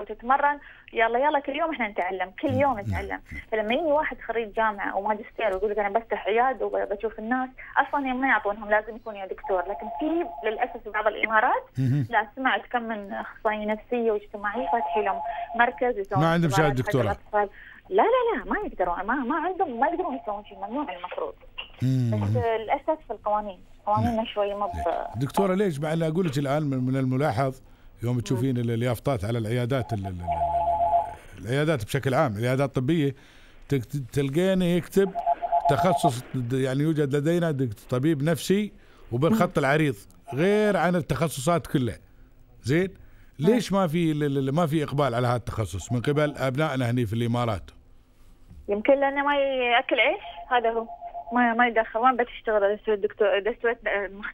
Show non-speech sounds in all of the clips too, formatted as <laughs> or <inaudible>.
وتتمرن يلا يلا كل يوم احنا نتعلم كل يوم نتعلم فلما يجي واحد خريج جامعه وماجستير ويقول لك انا بفتح عياد وبشوف الناس اصلا ما يعطونهم لازم يكون يا دكتور لكن في للاسف في بعض الامارات لا سمعت كم من اخصائيه نفسيه واجتماعيه فاتحين لهم مركز ما عندهم شهاده دكتوره لا لا لا ما يقدرون ما ما عندهم ما يقدرون يسوون شيء ممنوع المفروض بس للاسف القوانين قوانيننا شوي ما دكتوره ليش بعد اقول لك الان من الملاحظ يوم نعم. تشوفين اليافطات على العيادات العيادات بشكل عام العيادات الطبيه تلقينه يكتب تخصص يعني يوجد لدينا طبيب نفسي وبالخط نعم. العريض غير عن التخصصات كلها زين نعم. ليش ما في ما في اقبال على هذا التخصص من قبل ابنائنا هني في الامارات يمكن لانه ما ياكل عيش هذا هو ما ما يدخل ما بتشتغل اذا سويت دكتور اذا سويت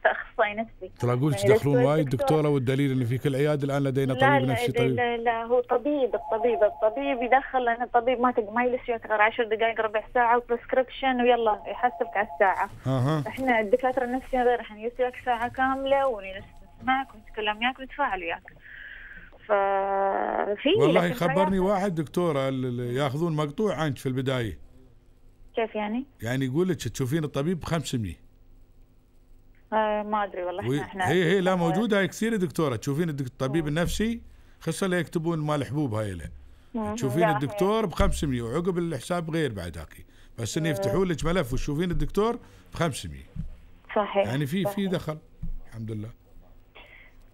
اخصائي نفسي ترى لك يعني تدخلون وايد دكتوره والدليل ان في كل عياده الان لدينا طبيب نفسي طبيب لا لا هو طبيب الطبيب الطبيب يدخل لان الطبيب ما ما يجلس وياك غير 10 دقائق ربع ساعه وبرسكربشن ويلا يحسبك على الساعه أه. احنا الدكاتره النفسيين غير احنا نجلس وياك ساعه كامله ونسمعك ونتكلم وياك ونتفاعل وياك ففي والله خبرني واحد دكتوره ياخذون مقطوع عنك في البدايه كيف يعني؟ يعني يقول لك تشوفين الطبيب ب 500 آه ما ادري والله وي... احنا هي هي لا آه، موجوده هاي كثير دكتوره تشوفين الطبيب النفسي خصوصا اللي يكتبون مال حبوب هاي له تشوفين الدكتور ب 500 وعقب الحساب غير بعد هاكي بس انه يفتحوا لك ملف وتشوفين الدكتور ب 500 صحيح يعني في في دخل الحمد لله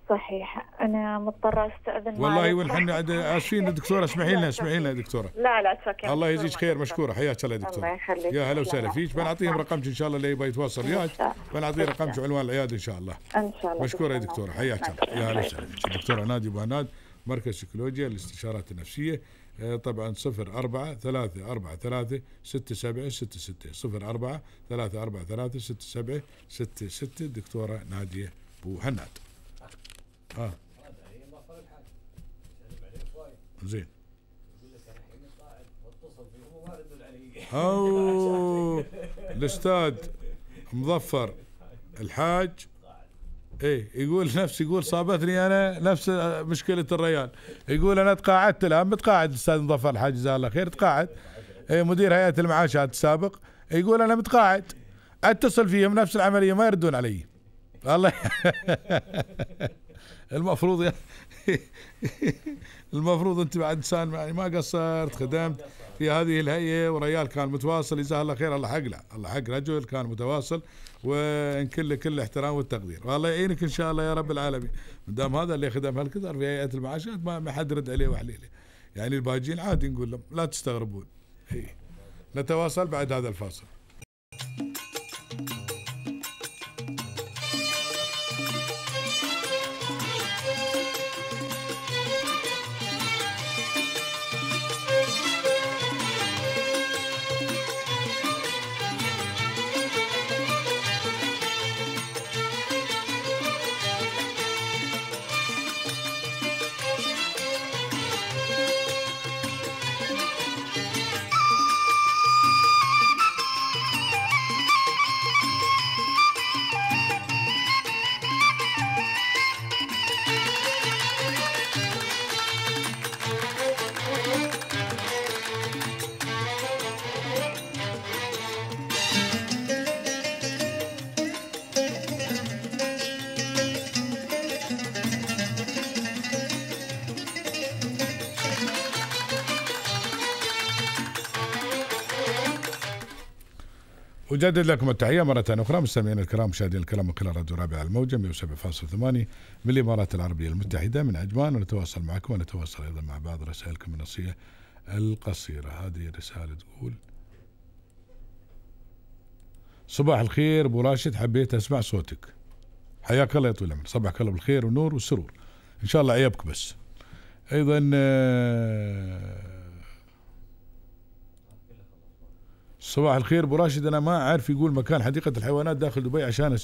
صحيح انا مضطره استاذن والله ونحن اسفين دكتوره اسمحي لنا اسمحي لنا دكتوره لا لا تفكر الله يجزيك خير مشكوره حياك الله دكتوره الله يخليك يا هلا وسهلا فيك بنعطيهم رقمك ان شاء الله اللي يبغى يتواصل وياك بنعطيه رقمك وعنوان العياده ان شاء الله ان شاء الله مشكوره يا دكتوره حياك الله يا هلا وسهلا فيك دكتوره نادي هناد مركز سيكولوجيا للاستشارات النفسيه آه، طبعا صفر أربعة ثلاثة أربعة ثلاثة ستة سبعة ستة ستة صفر أربعة ثلاثة أربعة ثلاثة ستة سبعة ستة ستة دكتورة نادية بوهناد اه زين اوه الاستاذ مظفر الحاج ايه يقول نفس يقول صابتني انا نفس مشكله الريال يقول انا تقاعدت الان متقاعد الاستاذ مظفر الحاج جزاه الله خير تقاعد ايه مدير هيئه المعاشات السابق يقول انا متقاعد اتصل فيهم نفس العمليه ما يردون علي الله <laughs> المفروض يعني <laughs> المفروض انت بعد انسان يعني ما قصرت خدمت في هذه الهيئه وريال كان متواصل جزاه الله خير الله حق له الله حق رجل كان متواصل وان كل الاحترام والتقدير والله يعينك ان شاء الله يا رب العالمين ما دام هذا اللي خدم هالكثر في هيئه المعاشات ما حد رد عليه وحليله يعني الباجين عادي نقول لهم لا تستغربون هي. إيه. نتواصل بعد هذا الفاصل أجدد لكم التحية مرة أخرى مستمعينا الكرام مشاهدينا الكرام من خلال راديو رابع الموجة 107.8 من الإمارات العربية المتحدة من عجمان ونتواصل معكم ونتواصل أيضا مع بعض رسائلكم النصية القصيرة هذه الرسالة تقول صباح الخير أبو راشد حبيت أسمع صوتك حياك الله يا طويل العمر صباحك الله بالخير ونور وسرور إن شاء الله عيبك بس أيضا آه صباح الخير ابو راشد انا ما اعرف يقول مكان حديقه الحيوانات داخل دبي عشان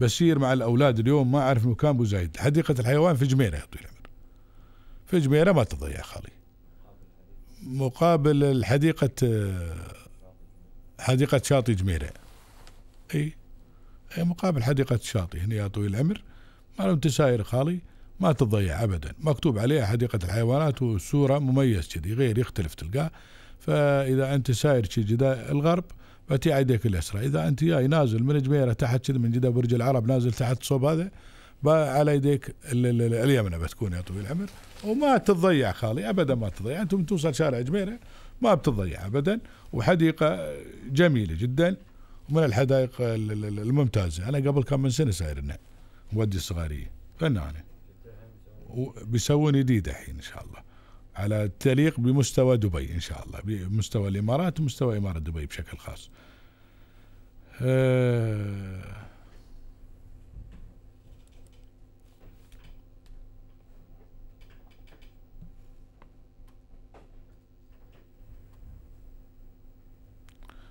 بسير مع الاولاد اليوم ما اعرف مكان ابو زايد حديقه الحيوان في جميره يا طويل العمر في جميره ما تضيع خالي مقابل الحديقه حديقه شاطئ جميره اي اي مقابل حديقه شاطئ هنا يا طويل العمر ما لم تساير خالي ما تضيع ابدا مكتوب عليها حديقه الحيوانات وصوره مميز كذي غير يختلف تلقاه فاذا انت ساير شي جدا الغرب فتي يديك اليسرى اذا انت جاي نازل من جميره تحت كذا من جدا برج العرب نازل تحت صوب هذا على يديك اليمنى بتكون يا طويل العمر وما تتضيع خالي ابدا ما تضيع انتم توصل شارع جميره ما بتضيع ابدا وحديقه جميله جدا ومن الحدائق الممتازه انا قبل كم من سنه ساير هنا ودي الصغاريه فنانه وبيسوون جديد الحين ان شاء الله على تليق بمستوى دبي ان شاء الله بمستوى الامارات ومستوى اماره دبي بشكل خاص. أه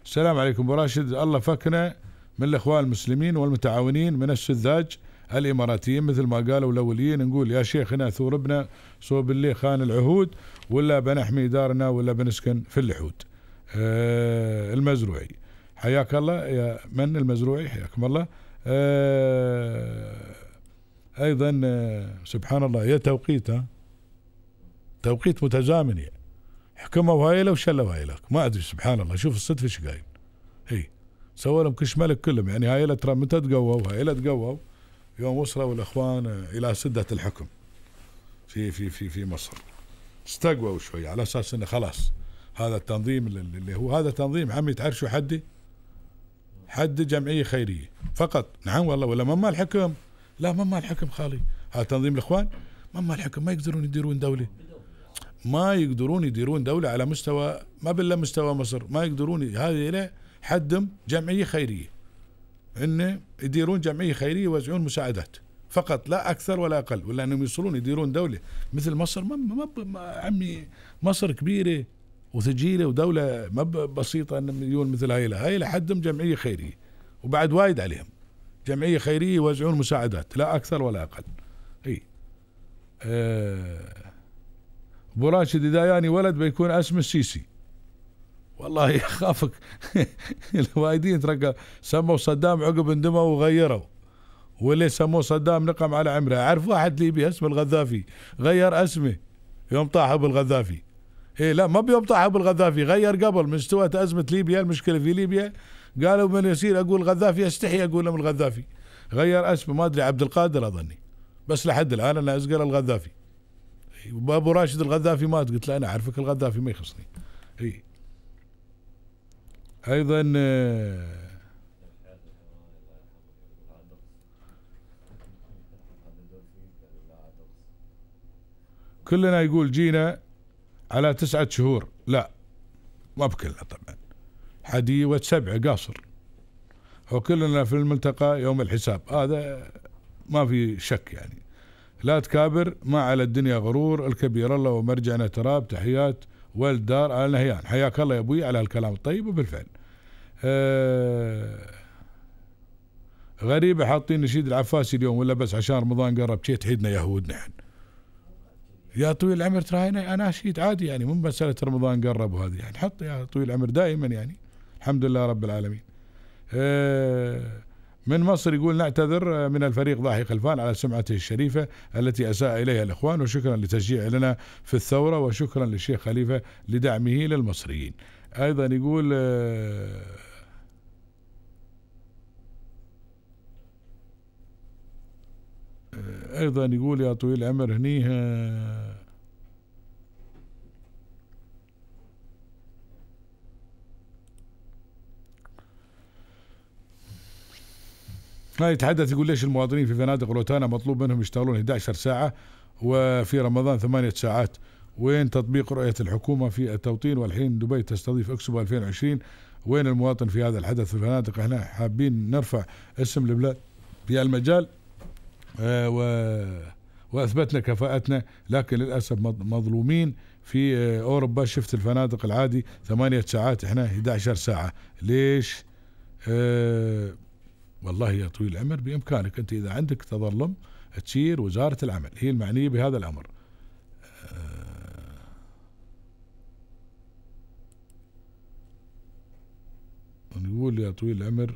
السلام عليكم ابو راشد الله فكنا من الاخوان المسلمين والمتعاونين من السذاج الاماراتيين مثل ما قالوا الاوليين نقول يا شيخنا ثوربنا صوب اللي خان العهود ولا بنحمي دارنا ولا بنسكن في اللحود آه المزروعي حياك الله يا من المزروعي حياكم الله آه ايضا آه سبحان الله يا توقيت توقيت متزامن يعني حكموا هايله وشلوا هايله ما ادري سبحان الله شوف الصدفه ايش قايل اي سووا لهم كش ملك كلهم يعني هايله ترى متى تقووا هايله تقووا يوم وصلوا الاخوان الى سده الحكم في في في في مصر استقووا شوي على اساس انه خلاص هذا التنظيم اللي هو هذا تنظيم عمي تعرف شو حدي؟ حد جمعيه خيريه فقط نعم والله ولا ما الحكم لا ما الحكم خالي هذا تنظيم الاخوان ما الحكم ما يقدرون يديرون دوله ما يقدرون يديرون دوله على مستوى ما بلا مستوى مصر ما يقدرون هذه له حدم جمعيه خيريه انه يديرون جمعيه خيريه يوزعون مساعدات فقط لا اكثر ولا اقل ولا انهم يوصلون يديرون دوله مثل مصر ما, ما, عمي مصر كبيره وثجيله ودوله ما بسيطه ان مليون مثل هاي هاي لحدهم جمعيه خيريه وبعد وايد عليهم جمعيه خيريه يوزعون مساعدات لا اكثر ولا اقل اي آه، ابو راشد اذا ياني ولد بيكون اسمه السيسي والله يخافك <laughs> الوايدين ترقى سموا صدام عقب اندموا وغيروا واللي سموه صدام نقم على عمره اعرف واحد ليبي اسمه الغذافي غير اسمه يوم طاح ابو الغذافي اي لا ما بيوم طاح ابو الغذافي غير قبل من استوت ازمه ليبيا المشكله في ليبيا قالوا من يصير اقول الغذافي استحي اقول لهم الغذافي غير اسمه ما ادري عبد القادر اظني بس لحد الان انا اسقر الغذافي إيه، ابو راشد الغذافي مات قلت له انا اعرفك الغذافي ما يخصني اي ايضا آه، كلنا يقول جينا على تسعة شهور لا ما بكلنا طبعا حديوة سبعة قاصر وكلنا في الملتقى يوم الحساب هذا ما في شك يعني لا تكابر ما على الدنيا غرور الكبير الله ومرجعنا تراب تحيات والدار آل نهيان حياك الله يا ابوي على الكلام الطيب وبالفعل آه غريبة حاطين نشيد العفاسي اليوم ولا بس عشان رمضان قرب شي تحيدنا يهودنا احنا يعني. يا طويل العمر ترى انا اناشيد عادي يعني مو مساله رمضان قرب وهذه يعني حط يا طويل العمر دائما يعني الحمد لله رب العالمين. آه، من مصر يقول نعتذر آه، من الفريق ضاحي خلفان على سمعته الشريفه التي اساء اليها الاخوان وشكرا لتشجيع لنا في الثوره وشكرا للشيخ خليفه لدعمه للمصريين. ايضا يقول آه، آه، ايضا يقول يا طويل العمر هنيها لا يتحدث يقول ليش المواطنين في فنادق روتانا مطلوب منهم يشتغلون 11 ساعة وفي رمضان ثمانية ساعات وين تطبيق رؤية الحكومة في التوطين والحين دبي تستضيف اكسبو 2020 وين المواطن في هذا الحدث في الفنادق احنا حابين نرفع اسم البلاد في المجال آه، و... واثبتنا كفاءتنا لكن للاسف مظلومين في آه، اوروبا شفت الفنادق العادي ثمانية ساعات احنا 11 ساعه ليش؟ أه والله يا طويل العمر بامكانك انت اذا عندك تظلم تشير وزاره العمل هي المعنيه بهذا الامر. أه نقول يا طويل العمر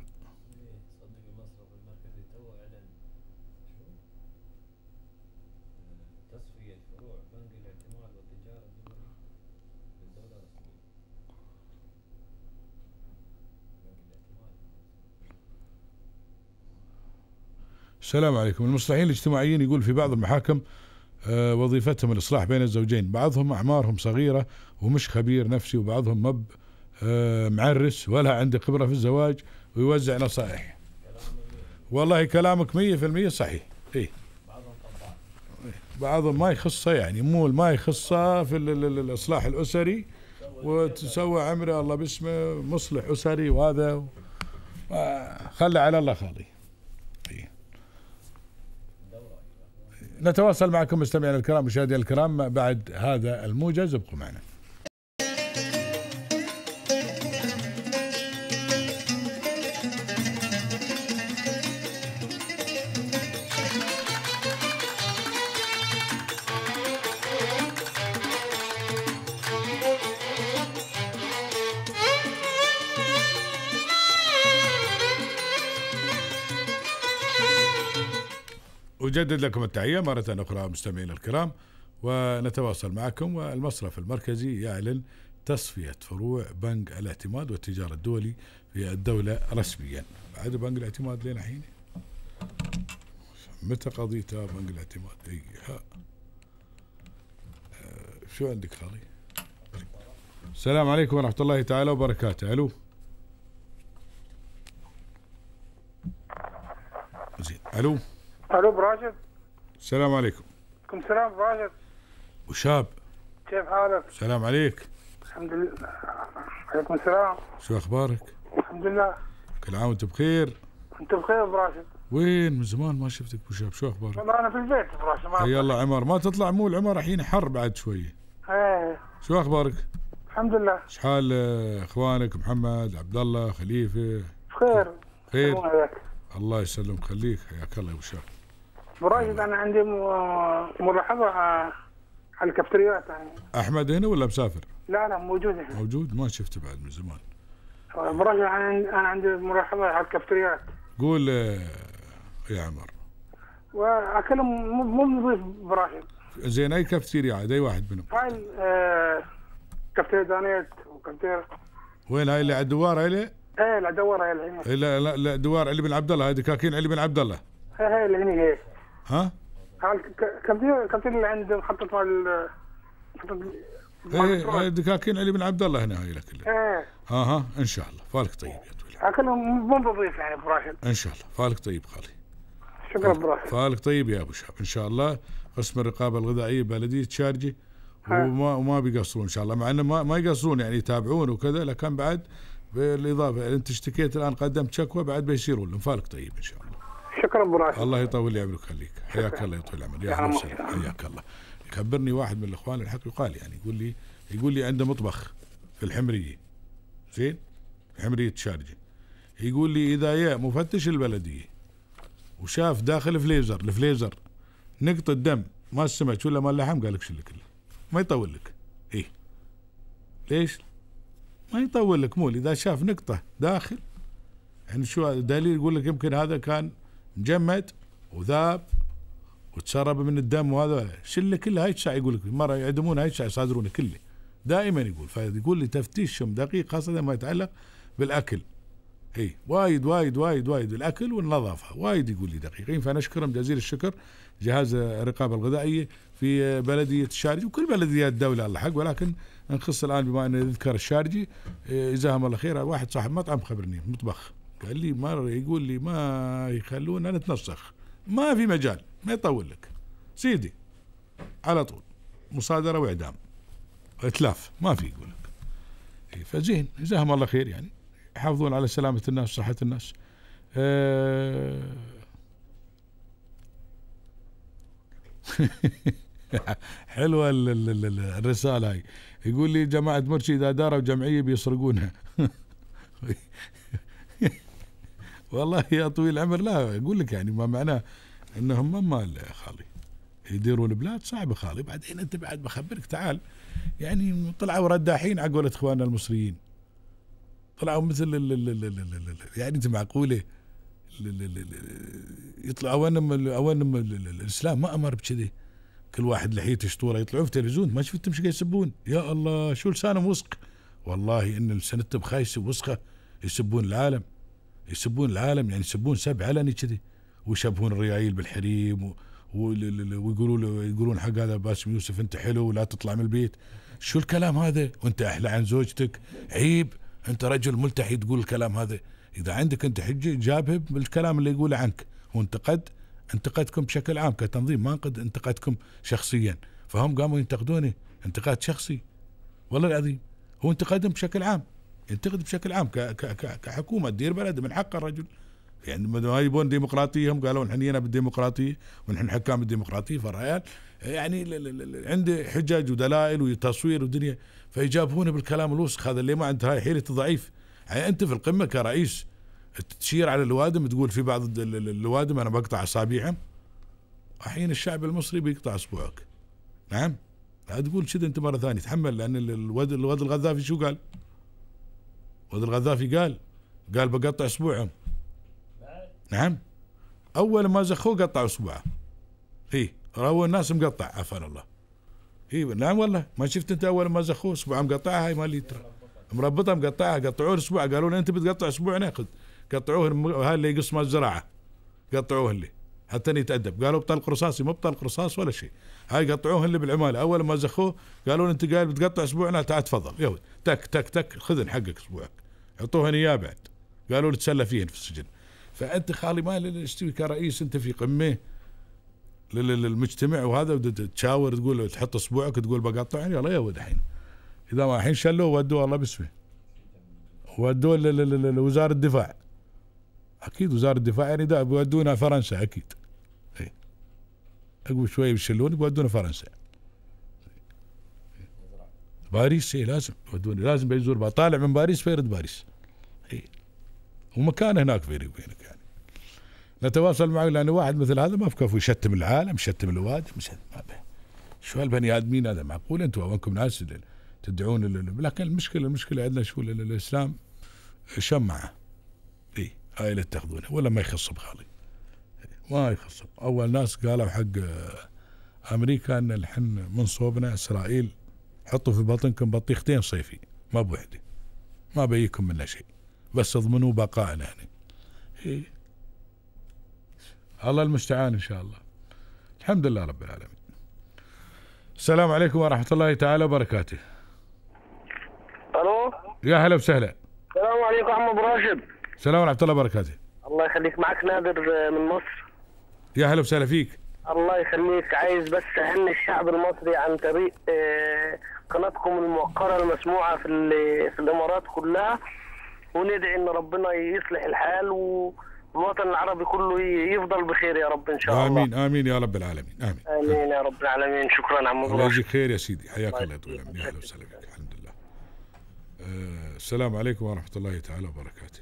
السلام عليكم المصلحين الاجتماعيين يقول في بعض المحاكم آه، وظيفتهم الإصلاح بين الزوجين بعضهم أعمارهم صغيرة ومش خبير نفسي وبعضهم مب آه، معرس ولا عنده خبرة في الزواج ويوزع نصائح والله كلامك مية في المية صحيح إيه بعضهم ما يخصه يعني مو ما يخصه في الإصلاح الأسري وتسوى عمره الله باسمه مصلح أسري وهذا آه، خلى على الله خالي نتواصل معكم مستمعينا الكرام مشاهدينا الكرام بعد هذا الموجز ابقوا معنا نجدد لكم التحية مرة أخرى مستمعينا الكرام ونتواصل معكم والمصرف المركزي يعلن تصفية فروع بنك الاعتماد والتجارة الدولي في الدولة رسميا بعد بنك الاعتماد لين الحين متى قضيتها بنك الاعتماد اي ها آه، شو عندك خالي السلام عليكم ورحمة الله تعالى وبركاته الو زين الو الو براشد السلام عليكم عليكم السلام براشد وشاب كيف حالك؟ السلام عليك الحمد لله عليكم السلام شو اخبارك؟ الحمد لله كل عام وانت بخير انت بخير براشد وين من زمان ما شفتك بوشاب شو اخبارك؟ والله انا في البيت براشد يلا الله عمر ما تطلع مو العمر الحين حر بعد شويه ايه شو اخبارك؟ الحمد لله شحال اخوانك محمد عبد الله خليفه بخير خير الله يسلم خليك حياك الله يا وشاب راشد انا عندي ملاحظه على الكافتريات يعني احمد هنا ولا مسافر؟ لا لا موجود هنا موجود ما شفته بعد من زمان براشد انا عندي ملاحظه على الكافتريات قول آه، يا عمر واكلهم مو نظيف براشد زين اي كافتيريا عاد اي واحد منهم؟ هاي آه، كافتيريا دانيت وكافتيريا وين هاي اللي على الدوار هاي اللي؟ ايه الدوار هاي اللي لا لا دوار علي بن عبد الله هذه كاكين علي بن عبد الله إيه، هاي اللي هني هي ها كم اللي عند محطه مال ايه دكاكين علي بن عبد الله هنا هاي لك ايه ها ها ان شاء الله فالك طيب يا طويل لكن مو بضيف يعني ابو راشد ان شاء الله فالك طيب خالي شكرا ابو راشد فالك طيب يا ابو شهاب ان شاء الله قسم الرقابه الغذائيه بلديه تشارجي وما وما بيقصرون ان شاء الله مع انه ما, ما يقصرون يعني يتابعون وكذا لكن بعد بالاضافه يعني انت اشتكيت الان قدمت شكوى بعد بيصيرون لهم فالك طيب ان شاء الله شكرا ابو راشد الله يطول لي عمرك خليك حياك الله يطول العمر يا اهلا وسهلا حياك الله يخبرني واحد من الاخوان الحق يقال يعني يقول لي يقول لي عنده مطبخ في الحمريه زين حمريه شارجه يقول لي اذا يا مفتش البلديه وشاف داخل فليزر الفليزر نقطه دم ما السمك ولا ما اللحم قال لك شلك كله ما يطول لك ايه ليش؟ ما يطول لك مول اذا شاف نقطه داخل يعني شو دليل يقول لك يمكن هذا كان مجمد وذاب وتشرب من الدم وهذا شله كلها هاي الشيعة يقول لك مره يعدمون هاي الشيعة يصادرونه كله دائما يقول فيقول لي تفتيشهم دقيق خاصه ما يتعلق بالاكل اي وايد وايد وايد وايد الاكل والنظافه وايد يقول لي دقيقين فنشكرهم جزيل الشكر جهاز الرقابه الغذائيه في بلديه الشارجي وكل بلديات الدوله على الحق ولكن نخص الان بما ان نذكر الشارجي جزاهم الله خير واحد صاحب مطعم خبرني مطبخ قال لي مرة يقول لي ما يخلونا نتنسخ ما في مجال ما يطول لك سيدي على طول مصادرة وإعدام إتلاف ما في يقول لك إيه، فزين جزاهم الله خير يعني يحافظون على سلامة الناس وصحة الناس أه <laughs> حلوه الرساله هاي يقول لي جماعه مرشي اذا داروا جمعيه بيسرقونها <laughs> والله يا طويل العمر لا اقول لك يعني ما معناه انهم ما مال خالي يديروا البلاد صعبه خالي بعدين انت بعد بخبرك تعال يعني طلعوا رداحين على قولة اخواننا المصريين طلعوا مثل يعني انت معقوله يطلع اوان اوان الاسلام ما امر بكذي كل واحد لحيته شطوره يطلعون في التلفزيون ما شفتهم ايش يسبون يا الله شو لسانهم وسق والله ان لسنتهم خايسه وسخه يسبون العالم يسبون العالم يعني يسبون سب علني كذي ويشبهون الريايل بالحريم ويقولوا له يقولون حق هذا باسم يوسف انت حلو ولا تطلع من البيت شو الكلام هذا وانت احلى عن زوجتك عيب انت رجل ملتحي تقول الكلام هذا اذا عندك انت حجه جابه بالكلام اللي يقوله عنك وانتقد انتقدكم بشكل عام كتنظيم ما انقد انتقدكم شخصيا فهم قاموا ينتقدوني انتقاد شخصي والله العظيم هو انتقدهم بشكل عام ينتقد بشكل عام كحكومه تدير بلد من حق الرجل يعني ما يبون ديمقراطيه هم قالوا نحن هنا بالديمقراطيه ونحن حكام الديمقراطيه فالرجال يعني عنده حجج ودلائل وتصوير ودنيا فيجابهون بالكلام الوسخ هذا اللي ما عنده هاي حيله ضعيف يعني انت في القمه كرئيس تشير على الوادم تقول في بعض الوادم انا بقطع اصابيعهم الحين الشعب المصري بيقطع اصبعك نعم لا تقول كذا انت مره ثانيه تحمل لان الواد الواد الغذافي شو قال؟ ولد الغذافي قال قال بقطع اسبوعهم نعم اول ما زخوه قطعوا اسبوعه اي راوا الناس مقطع عفان الله اي نعم والله ما شفت انت اول ما زخوه اسبوع مقطعها هاي مال ليتر مربطه مقطعها قطعوه اسبوع قالوا له انت بتقطع اسبوع ناخذ قطعوه هاي اللي يقص مال الزراعه قطعوه اللي حتى يتادب قالوا بطلق رصاصي مو بطلق رصاص ولا شيء هاي قطعوه اللي بالعماله اول ما زخوه قالوا انت قايل بتقطع اسبوعنا تعال تفضل يهود تك تك تك خذن حقك اسبوعك حطوها نيابه بعد قالوا له تسلى فيه في السجن فانت خالي ما يستوي كرئيس انت في قمه للمجتمع وهذا تشاور تقول تحط اصبعك تقول بقطع طيب. يعني يلا يا ولد الحين اذا ما الحين شلوه ودوه الله باسمه ودوه لوزاره الدفاع اكيد وزاره الدفاع يعني ده بيودونا فرنسا اكيد اي اقول شويه بيشلوني بيودونا فرنسا باريس اي لازم يودوني لازم بيزور طالع من باريس فيرد باريس ومكان هناك بيني وبينك يعني نتواصل معه لان واحد مثل هذا ما بكفو يشتم العالم يشتم الواد يشتم ما به شو هالبني ادمين هذا معقول انتم وانكم ناس تدعون لكن المشكله المشكله عندنا شو الاسلام شمعه اي هاي اللي تاخذونه ولا ما يخص بخالي ما يخص اول ناس قالوا حق آه، امريكا ان الحن من صوبنا اسرائيل حطوا في بطنكم بطيختين صيفي ما بوحده ما بيجيكم منها شيء بس اضمنوا بقائنا يعني إيه. الله المستعان ان شاء الله الحمد لله رب العالمين السلام عليكم ورحمه الله تعالى وبركاته الو يا هلا وسهلا السلام عليكم عم ابو راشد السلام ورحمه الله وبركاته الله يخليك معك نادر من مصر يا هلا وسهلا فيك الله يخليك عايز بس اهني الشعب المصري عن طريق آه، قناتكم الموقره المسموعه في في الامارات كلها وندعي ان ربنا يصلح الحال والوطن العربي كله يفضل بخير يا رب ان شاء الله امين امين يا رب العالمين امين امين يا رب العالمين شكرا عم الله يجزيك خير يا سيدي حياك الله يا طويل العمر اهلا وسهلا بك الحمد لله آه، السلام عليكم ورحمه الله تعالى وبركاته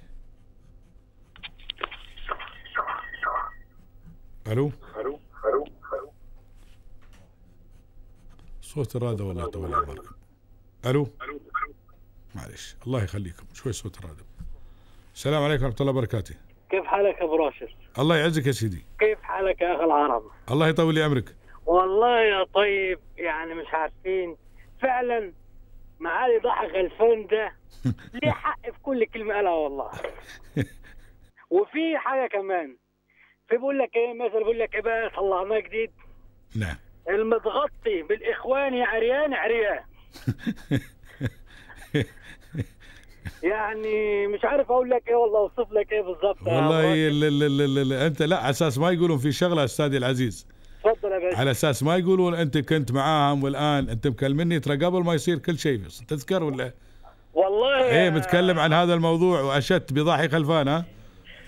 الو الو الو صوت الرادة والله طويل عمرك الو الو معلش الله يخليكم شوي صوت الراديو السلام عليكم ورحمه الله وبركاته كيف حالك ابو راشد الله يعزك يا سيدي كيف حالك يا اخي العرب الله يطول لي عمرك والله يا طيب يعني مش عارفين فعلا معالي ضحك الفن ده <laughs> ليه حق في كل كلمه قالها والله <laughs> وفي حاجه كمان في بيقول لك ايه مثلا بيقول لك ايه بقى ما جديد نعم المتغطي بالاخوان يا عريان عريان <laughs> يعني مش عارف اقول لك ايه والله اوصف لك ايه بالظبط والله ل ل ل انت لا على اساس ما يقولون في شغله استاذي العزيز تفضل يا باشا على اساس ما يقولون انت كنت معاهم والان انت مكلمني ترى قبل ما يصير كل شيء تذكر ولا والله ايه متكلم عن هذا الموضوع واشدت بضاحي خلفان ها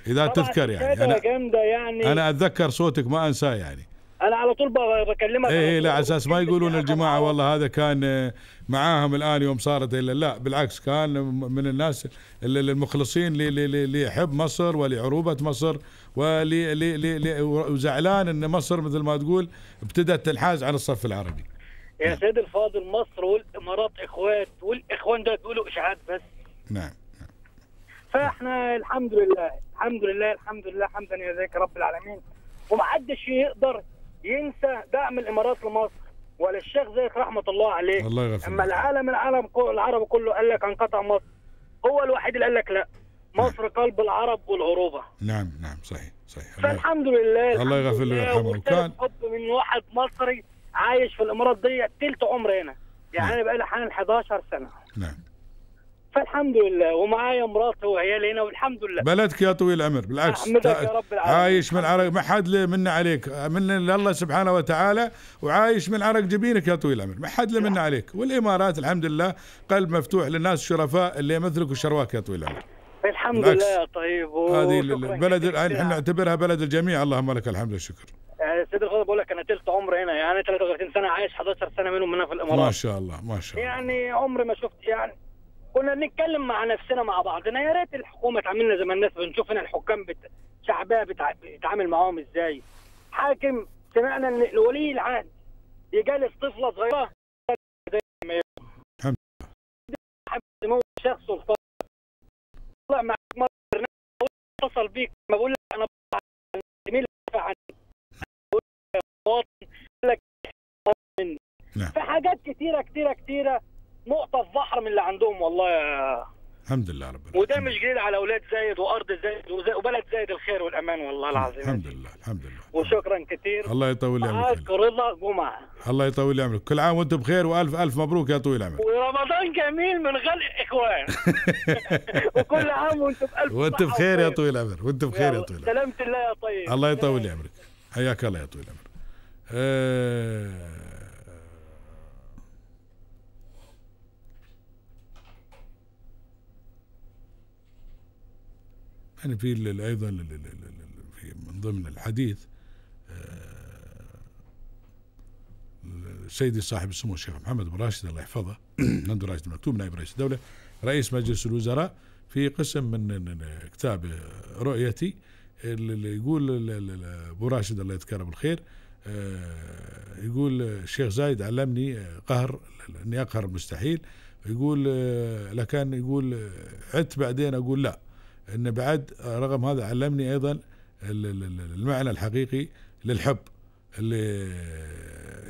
اذا تذكر يعني انا جامده يعني انا اتذكر صوتك ما انساه يعني انا على طول بكلمك ايه لا على اساس ما يقولون الجماعه والله هذا كان آه، معاهم الان يوم صارت الا لا بالعكس كان من الناس المخلصين اللي يحب مصر ولعروبه مصر ولي لي لي وزعلان ان مصر مثل ما تقول ابتدت تنحاز عن الصف العربي يا نعم. سيد الفاضل مصر والامارات اخوات والاخوان ده بيقولوا اشاعات بس نعم فاحنا الحمد لله الحمد لله الحمد لله حمدا يا ذاك رب العالمين ومحدش يقدر ينسى دعم الامارات لمصر وللشيخ زايد رحمه الله عليه الله يغفر اما العالم العالم العربي كله قال لك انقطع مصر هو الوحيد اللي قال لك لا مصر نعم. قلب العرب والعروبه نعم نعم صحيح صحيح فالحمد لله الله يغفر له ويرحمه كان حب من واحد مصري عايش في الامارات دي تلت عمر هنا يعني نعم. بقى لي حوالي 11 سنه نعم فالحمد لله ومعايا مراتي وعيالي هنا والحمد لله بلدك يا طويل العمر بالعكس احمدك يا رب العالمين عايش من عرق ما حد منا عليك من الله سبحانه وتعالى وعايش من عرق جبينك يا طويل العمر ما حد منا عليك والامارات الحمد لله قلب مفتوح للناس الشرفاء اللي مثلك وشرواك يا طويل العمر الحمد بالعكس. لله طيب و... هذه البلد احنا نعتبرها بلد الجميع اللهم لك الحمد والشكر آه، سيدي الغضب بقول لك انا تلت عمري هنا يعني 33 سنه عايش 11 سنه منهم هنا في الامارات ما شاء الله ما شاء الله يعني عمري ما شفت يعني كنا بنتكلم مع نفسنا مع بعضنا يا ريت الحكومه تعاملنا زي ما الناس بنشوف هنا الحكام بت... شعبها بتع... بيتعامل معاهم ازاي حاكم سمعنا ان ولي العهد يجالس طفله صغيره زي ما سمو الشيخ سلطان طلع مع برنامج اتصل بيك ما بقول لك انا زميل عن مواطن لك نعم. في حاجات كتيره كتيره كتيره نقطه الظهر من اللي عندهم والله يا الحمد لله رب العالمين وده مش جديد على اولاد زايد وارض زايد وبلد زايد الخير والامان والله العظيم الحمد لله الحمد لله وشكرا كثير الله يطول عمرك معاك رضا جمعه الله يطول عمرك كل عام وانتم بخير والف الف مبروك يا طويل العمر ورمضان جميل من غلق اخوان <laughs> وكل عام وانتم بالف وانت بخير يا طويل العمر وانت بخير يا طويل العمر سلامة الله يا طيب الله يطول عمرك حياك الله يا طويل العمر آه يعني في ايضا في من ضمن الحديث آه، سيدي صاحب السمو الشيخ محمد بن راشد الله يحفظه عنده <clears throat> راشد مكتوب نائب رئيس الدوله رئيس مجلس الوزراء في قسم من كتاب رؤيتي اللي يقول ابو راشد الله يذكره بالخير آه، يقول الشيخ آه، زايد علمني قهر اني اقهر المستحيل يقول لكان يقول عدت بعدين اقول لا ان بعد رغم هذا علمني ايضا المعنى الحقيقي للحب اللي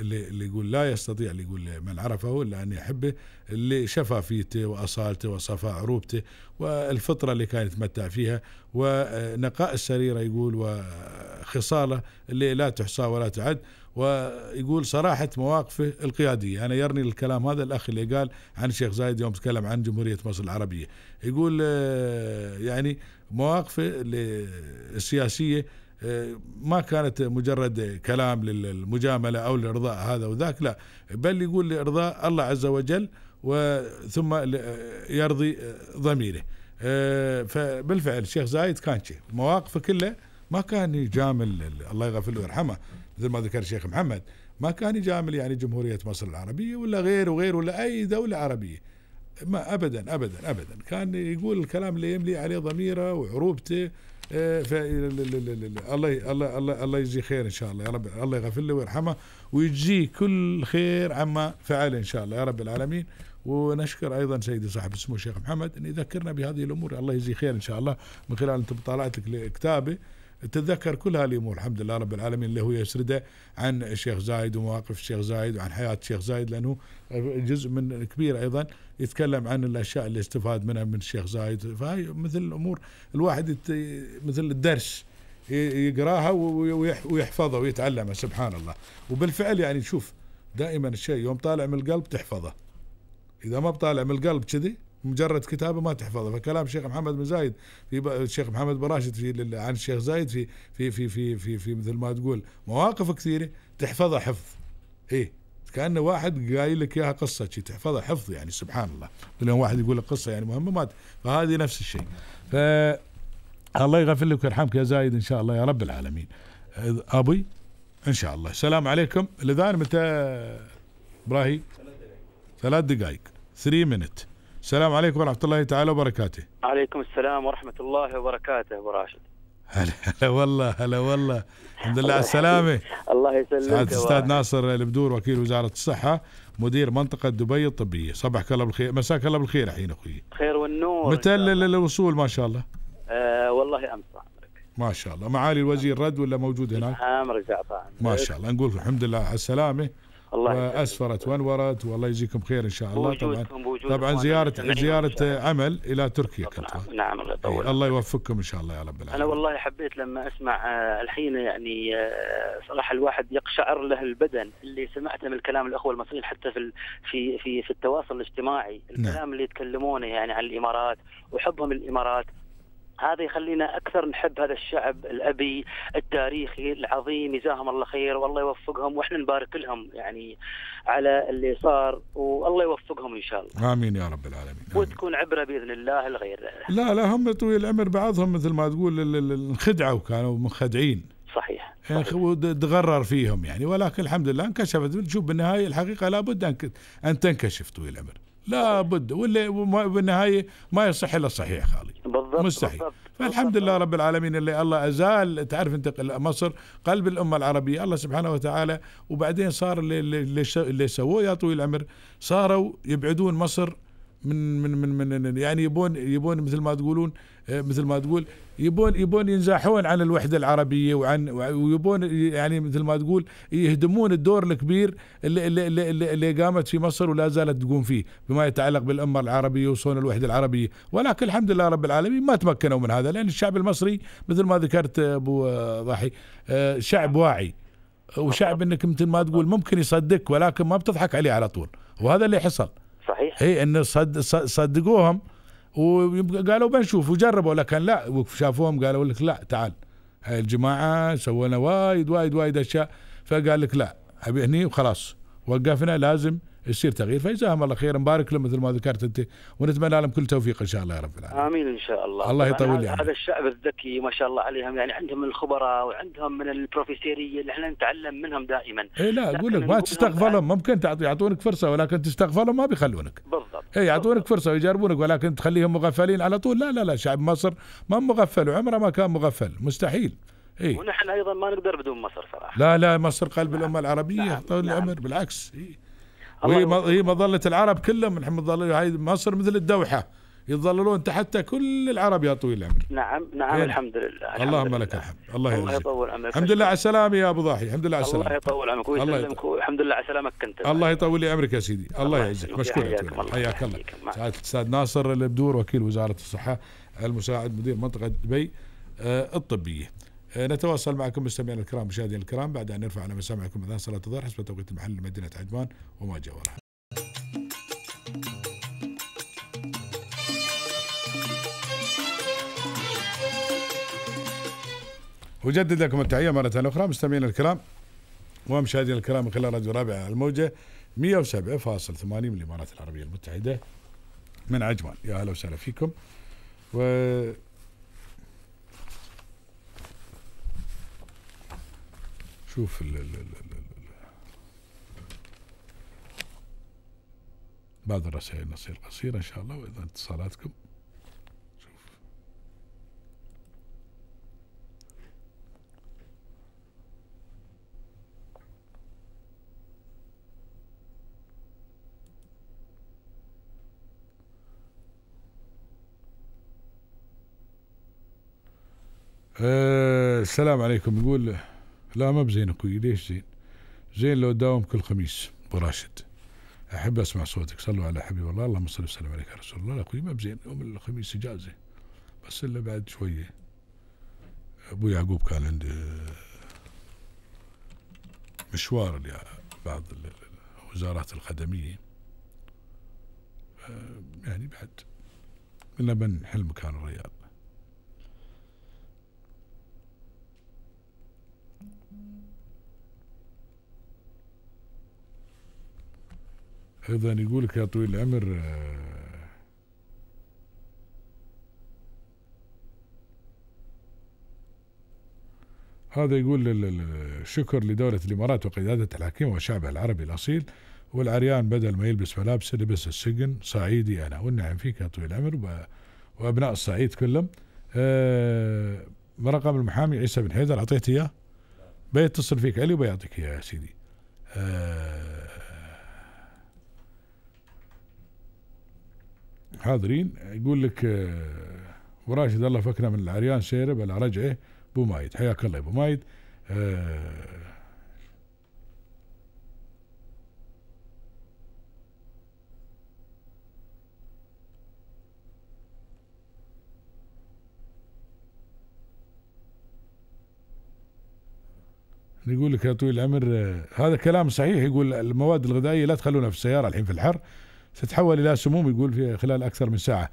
اللي اللي يقول لا يستطيع اللي يقول من عرفه الا ان يحبه اللي شفافيته واصالته وصفاء عروبته والفطره اللي كان يتمتع فيها ونقاء السريره يقول وخصاله اللي لا تحصى ولا تعد ويقول صراحة مواقفه القيادية أنا يرني الكلام هذا الأخ اللي قال عن الشيخ زايد يوم تكلم عن جمهورية مصر العربية يقول آه، يعني مواقفه السياسية آه، ما كانت مجرد كلام للمجاملة أو لإرضاء هذا وذاك لا بل يقول لإرضاء الله عز وجل وثم آه، يرضي ضميره فبالفعل الشيخ زايد كان شيء مواقفه كله ما كان يجامل الله يغفر له ويرحمه مثل ما ذكر الشيخ محمد ما كان يجامل يعني جمهورية مصر العربية ولا غيره وغيره ولا أي دولة عربية ما أبدا أبدا أبدا كان يقول الكلام اللي يملي عليه ضميره وعروبته آه، الله الله الله الله يجزيه خير ان شاء الله يا رب الله يغفر له ويرحمه ويجزيه كل خير عما فعل ان شاء الله يا رب العالمين ونشكر ايضا سيدي صاحب السمو الشيخ محمد ان يذكرنا بهذه الامور الله يجزيه خير ان شاء الله من خلال انت مطالعتك لكتابه تتذكر كل هالامور الحمد لله رب العالمين اللي هو يسرده عن الشيخ زايد ومواقف الشيخ زايد وعن حياه الشيخ زايد لانه جزء من كبير ايضا يتكلم عن الاشياء اللي استفاد منها من الشيخ زايد فهي مثل الامور الواحد مثل الدرس يقراها ويحفظها ويتعلمها سبحان الله وبالفعل يعني شوف دائما الشيء يوم طالع من القلب تحفظه اذا ما بطالع من القلب كذي مجرد كتابه ما تحفظها فكلام الشيخ محمد بن زايد في الشيخ محمد براشد في عن الشيخ زايد في في في في في, في مثل ما تقول مواقف كثيره تحفظها حفظ ايه كانه واحد قايل لك اياها قصه شي تحفظها حفظ يعني سبحان الله اليوم واحد يقول لك قصه يعني مهمه ما فهذه نفس الشيء ف الله يغفر لك ويرحمك يا زايد ان شاء الله يا رب العالمين ابي ان شاء الله السلام عليكم الاذان متى ابراهيم ثلاث دقائق 3 مينت السلام عليكم ورحمة الله تعالى وبركاته عليكم السلام ورحمة الله وبركاته أبو راشد هلا هلا والله هلا والله الحمد لله على السلامة الله يسلمك سعادة الأستاذ ناصر البدور وكيل وزارة الصحة مدير منطقة دبي الطبية صباحك الله بالخير مساك الله بالخير الحين أخوي خير والنور متى الوصول ما شاء الله؟ آه والله أمس ما شاء الله معالي الوزير رد ولا موجود هناك؟ عام رجع ما شاء الله نقول الحمد لله على السلامة الله واسفرت وانورت والله يجزيكم خير ان شاء الله طبعا طبعا زياره زياره عمل الى تركيا كنت نعم الله يطول الله يوفقكم ان شاء الله يا رب العالمين انا والله حبيت لما اسمع آه، الحين يعني آه، صراحه الواحد يقشعر له البدن اللي سمعته من كلام الاخوه المصريين حتى في في في, في التواصل الاجتماعي نعم. الكلام نعم. اللي يتكلمونه يعني عن الامارات وحبهم الامارات هذا يخلينا اكثر نحب هذا الشعب الابي التاريخي العظيم جزاهم الله خير والله يوفقهم واحنا نبارك لهم يعني على اللي صار والله يوفقهم ان شاء الله. امين يا رب العالمين. آمين. وتكون عبره باذن الله الغير لا لا هم طويل العمر بعضهم مثل ما تقول انخدعوا كانوا منخدعين. صحيح. يعني تغرر فيهم يعني ولكن الحمد لله انكشفت تشوف بالنهايه الحقيقه لابد ان ان تنكشف طويل العمر لابد ولا بالنهايه ما يصح الا صحيح خالد. بالضبط مستحيل بالضبط فالحمد لله رب العالمين اللي الله ازال تعرف انت مصر قلب الامه العربيه الله سبحانه وتعالى وبعدين صار اللي اللي, اللي سووه يا طويل العمر صاروا يبعدون مصر من من من من يعني يبون يبون مثل ما تقولون آه، مثل ما تقول يبون يبون ينزاحون عن الوحده العربيه وعن ويبون يعني مثل ما تقول يهدمون الدور الكبير اللي اللي اللي, اللي قامت في مصر ولا زالت تقوم فيه بما يتعلق بالامه العربيه وصون الوحده العربيه ولكن الحمد لله رب العالمين ما تمكنوا من هذا لان الشعب المصري مثل ما ذكرت ابو آه، ضحي آه، شعب واعي وشعب انك مثل ما تقول ممكن يصدق ولكن ما بتضحك عليه على طول وهذا اللي حصل صحيح اي ان صد صدقوهم وقالوا بنشوف وجربوا لكن لا شافوهم قالوا لك لا تعال هاي الجماعه سوينا وايد وايد وايد اشياء فقال لك لا ابي هني وخلاص وقفنا لازم يصير تغيير فجزاهم الله خير مبارك لهم مثل ما ذكرت انت ونتمنى لهم كل توفيق ان شاء الله يا رب العالمين امين ان شاء الله الله يطول يعني هذا الشعب الذكي ما شاء الله عليهم يعني عندهم الخبراء وعندهم من البروفيسيريه اللي احنا نتعلم منهم دائما اي لا اقول لك ما تستغفلهم ممكن يعطونك فرصه ولكن تستغفلهم ما بيخلونك بالضبط اي يعطونك فرصه ويجربونك ولكن تخليهم مغفلين على طول لا لا لا شعب مصر ما مغفل وعمره ما كان مغفل مستحيل إيه؟ ونحن ايضا ما نقدر بدون مصر صراحه لا لا مصر قلب الامه العربيه طول العمر بالعكس إيه؟ وهي مظله العرب كلهم نحن مظللين هاي مصر مثل الدوحه يتظللون تحتها كل العرب يا طويل العمر نعم نعم يعني. الحمد لله اللهم لك الحمد الله, الله يطول عمرك الحمد لله على السلامه يا ابو ضاحي الحمد لله على السلامه الله يطول عمرك ويسلمك الحمد لله على سلامتك انت الله يطول لي عمرك يا سيدي الله يعزك مشكور حياك الله الاستاذ ناصر البدور وكيل وزاره الصحه المساعد مدير منطقه دبي آه، الطبيه آه، نتواصل معكم مستمعينا الكرام مشاهدينا الكرام بعد ان نرفع على مسامعكم اذان صلاه الظهر حسب توقيت المحل لمدينه عجمان وما جاورها. أجدد لكم التحية مرة أخرى مستمعينا الكرام ومشاهدينا الكرام من خلال راديو رابع الموجة 107.80 من الإمارات العربية المتحدة من عجمان يا أهلا وسهلا فيكم و شوف ال ال ال بعض الرسائل نصير قصيرة إن شاء الله وإذا اتصالاتكم شوف أه السلام عليكم يقول لا ما بزين اخوي ليش زين زين لو داوم كل خميس براشد احب اسمع صوتك صلوا على حبيب الله اللهم صل وسلم عليك يا رسول الله اخوي ما بزين يوم الخميس اجازه بس الا بعد شويه ابو يعقوب كان عنده آه، مشوار لبعض الوزارات الخدميه يعني بعد الا بنحل مكان الرجال ايضا يقول لك يا طويل العمر آه، هذا يقول الشكر لدولة الإمارات وقيادة الحكيم وشعبها العربي الأصيل والعريان بدل ما يلبس ملابسه لبس السجن صعيدي أنا والنعم فيك يا طويل العمر وأبناء الصعيد كلهم آه، رقم المحامي عيسى بن حيدر أعطيته إياه بيتصل فيك علي وبيعطيك إياه يا سيدي أه حاضرين يقول لك آه، وراشد الله فكنا من العريان سيرب على رجعه بو مايد حياك الله يا بو مايد آه، يقول لك يا طويل العمر آه، هذا كلام صحيح يقول المواد الغذائيه لا تخلونها في السياره الحين في الحر تتحول إلى سموم يقول في خلال أكثر من ساعة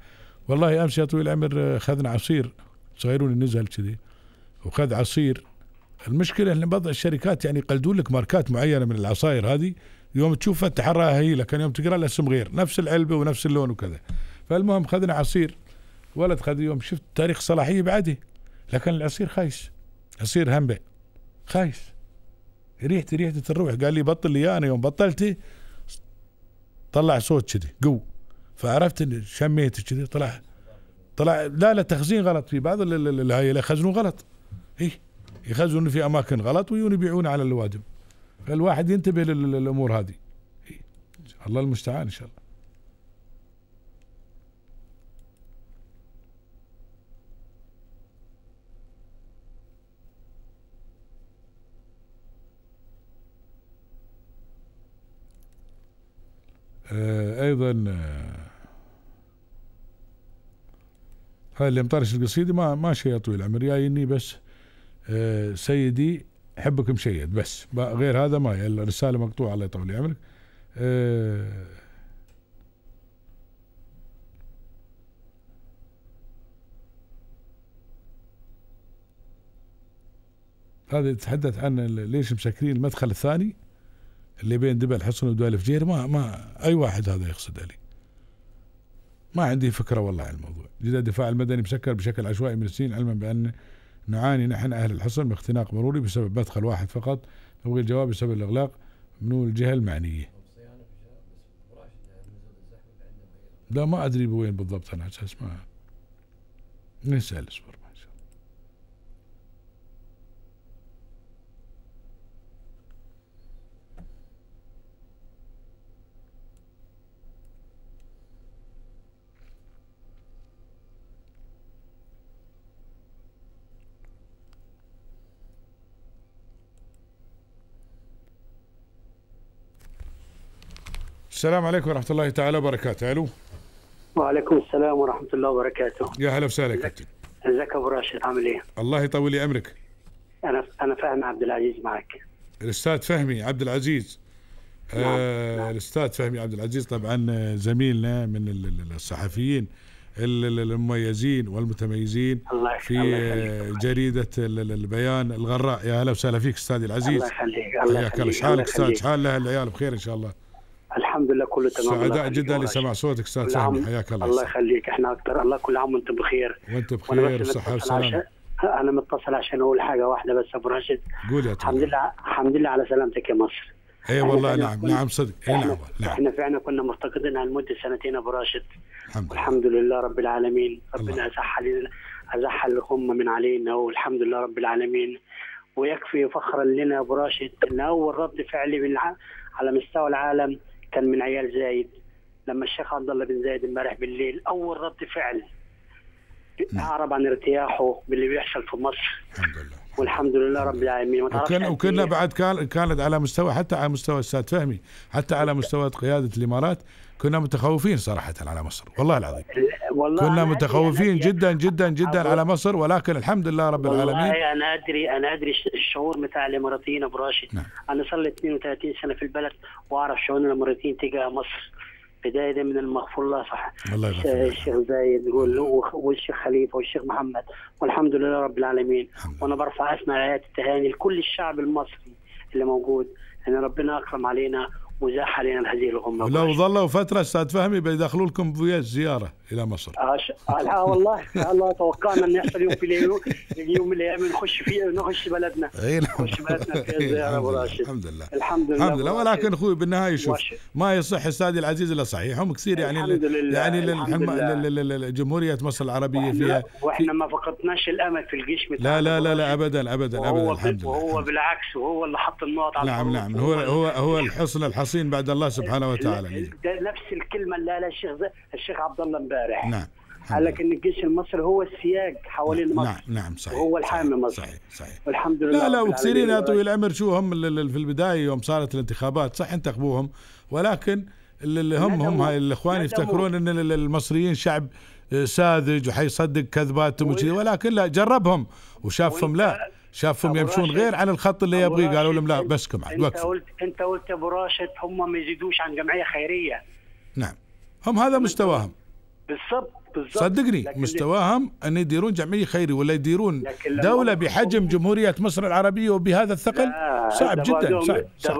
والله أمس يا طويل العمر خذنا عصير صغيرون نزل كذي وخذ عصير المشكلة أن بعض الشركات يعني يقلدون لك ماركات معينة من العصاير هذه يوم تشوفها تحرى هي لكن يوم تقرا الاسم اسم غير نفس العلبة ونفس اللون وكذا فالمهم خذنا عصير ولد خذ يوم شفت تاريخ صلاحية بعدي لكن العصير خايس عصير هنبه خايس ريحته ريحته الروح قال لي بطل لي انا يوم بطلتي طلع صوت كذي قو فعرفت ان شميت كذي طلع طلع لا لا تخزين غلط في بعض هاي يخزنون غلط اي يخزنون في اماكن غلط ويجون يبيعون على الوادم فالواحد ينتبه للامور هذه إيه، الله المستعان ان شاء الله آه، ايضا آه، هاي اللي مطرش القصيده ما ما يا طويل العمر جاي بس آه، سيدي حبك مشيد بس غير هذا ما الرساله مقطوعه الله يطول عمرك هذا يتحدث عن ليش مسكرين المدخل الثاني اللي بين دبل حصن ودول الفجير ما ما اي واحد هذا يقصد لي ما عندي فكره والله عن الموضوع لذا الدفاع المدني مسكر بشكل عشوائي من السنين علما بان نعاني نحن اهل الحصن من اختناق مروري بسبب مدخل واحد فقط نبغي الجواب بسبب الاغلاق من الجهه المعنيه لا ما ادري بوين بالضبط انا اساس ما نسال اصبر السلام عليكم ورحمه الله تعالى وبركاته الو وعليكم السلام ورحمه الله وبركاته يا هلا وسهلا كابتن ازيك ابو راشد عامل ايه الله يطول لي امرك انا انا فهمي عبد العزيز معاك الاستاذ فهمي عبد العزيز نعم. آه نعم. الاستاذ فهمي عبد العزيز طبعا زميلنا من الصحفيين المميزين والمتميزين الله في الله جريدة البيان الغراء يا هلا وسهلا فيك استاذي العزيز الله يخليك الله يخليك حالك استاذ حال العيال بخير ان شاء الله الحمد لله كله تمام سعداء جدا لسماع صوتك استاذ فهمي حياك الله الله يخليك احنا اكثر الله كل عام وانتم بخير وانتم بخير وصحه وسلامه انا متصل عشان اقول حاجه واحده بس ابو راشد قول يا الحمد لله الحمد لله على سلامتك يا مصر اي والله نعم نعم صدق اي نعم نعم احنا فعلا كنا مفتقدينها لمده سنتين ابو راشد الحمد, الحمد لله رب العالمين ربنا ازح ازح الغمه من علينا والحمد لله رب العالمين ويكفي فخرا لنا ابو راشد ان اول رد فعل على مستوى العالم كان من عيال زايد لما الشيخ عبد الله بن زايد امبارح بالليل اول رد فعل نعم. اعرب عن ارتياحه باللي بيحصل في مصر الحمد لله والحمد لله رب العالمين وكان وكنا إيه. بعد كانت على مستوى حتى على مستوى استاذ فهمي حتى على مستوى قياده الامارات كنا متخوفين صراحة على مصر والله العظيم والله كنا متخوفين جدا جدا جدا على مصر ولكن الحمد لله رب والله العالمين والله أنا أدري أنا أدري الشعور متاع الإماراتيين أبو راشد نعم. أنا صار لي 32 سنة في البلد وأعرف شعور الإماراتيين تجاه مصر بداية من المغفور الله صح الله الشيخ زايد والشيخ خليفة والشيخ محمد والحمد لله رب العالمين وأنا برفع أسمى آيات التهاني لكل الشعب المصري اللي موجود أن يعني ربنا أكرم علينا وزاح علينا هذه الغمه لو ظلوا فتره استاذ فهمي بيدخلوا لكم فياج زياره الى مصر أش... لا والله الله توقعنا ان يحصل يوم في اليوم يوم من الايام نخش فيه <laughs> إيه، نعم. نخش بلدنا نخش بلدنا فيها إيه، زياره ابو راشد الحمد لله الحمد لله الحمد لله ولكن اخوي بالنهايه شوف ما يصح استاذي العزيز الا صحيح هم كثير يعني يعني لجمهوريه مصر العربيه فيها واحنا ما فقدناش الامل في الجيش لا لا لا لا ابدا ابدا ابدا الحمد لله وهو بالعكس وهو اللي حط النقط على نعم نعم هو هو هو الحصن الحصن المخلصين بعد الله سبحانه وتعالى نفس الكلمه اللي قالها الشيخ الشيخ عبد الله امبارح نعم قال لك ان الجيش المصري هو السياج حوالين نعم، مصر نعم نعم صحيح وهو الحامي مصر صحيح صحيح والحمد لله لا لا وكثيرين يا طويل العمر شو هم في البدايه يوم صارت الانتخابات صح انتخبوهم ولكن اللي هم هم هاي الاخوان يفتكرون ان المصريين شعب ساذج وحيصدق كذباتهم وكذي ولكن لا جربهم وشافهم لا شافهم يمشون غير عن الخط اللي يبغي قالوا لهم لا بسكم عاد انت قلت انت قلت ابو راشد هم ما يزيدوش عن جمعيه خيريه نعم هم هذا مستواهم بالضبط بالزبط. صدقني مستواهم ان يديرون جمعيه خيري ولا يديرون دوله بحجم جمهوريه مصر العربيه وبهذا الثقل صعب جدا صعب, صعب.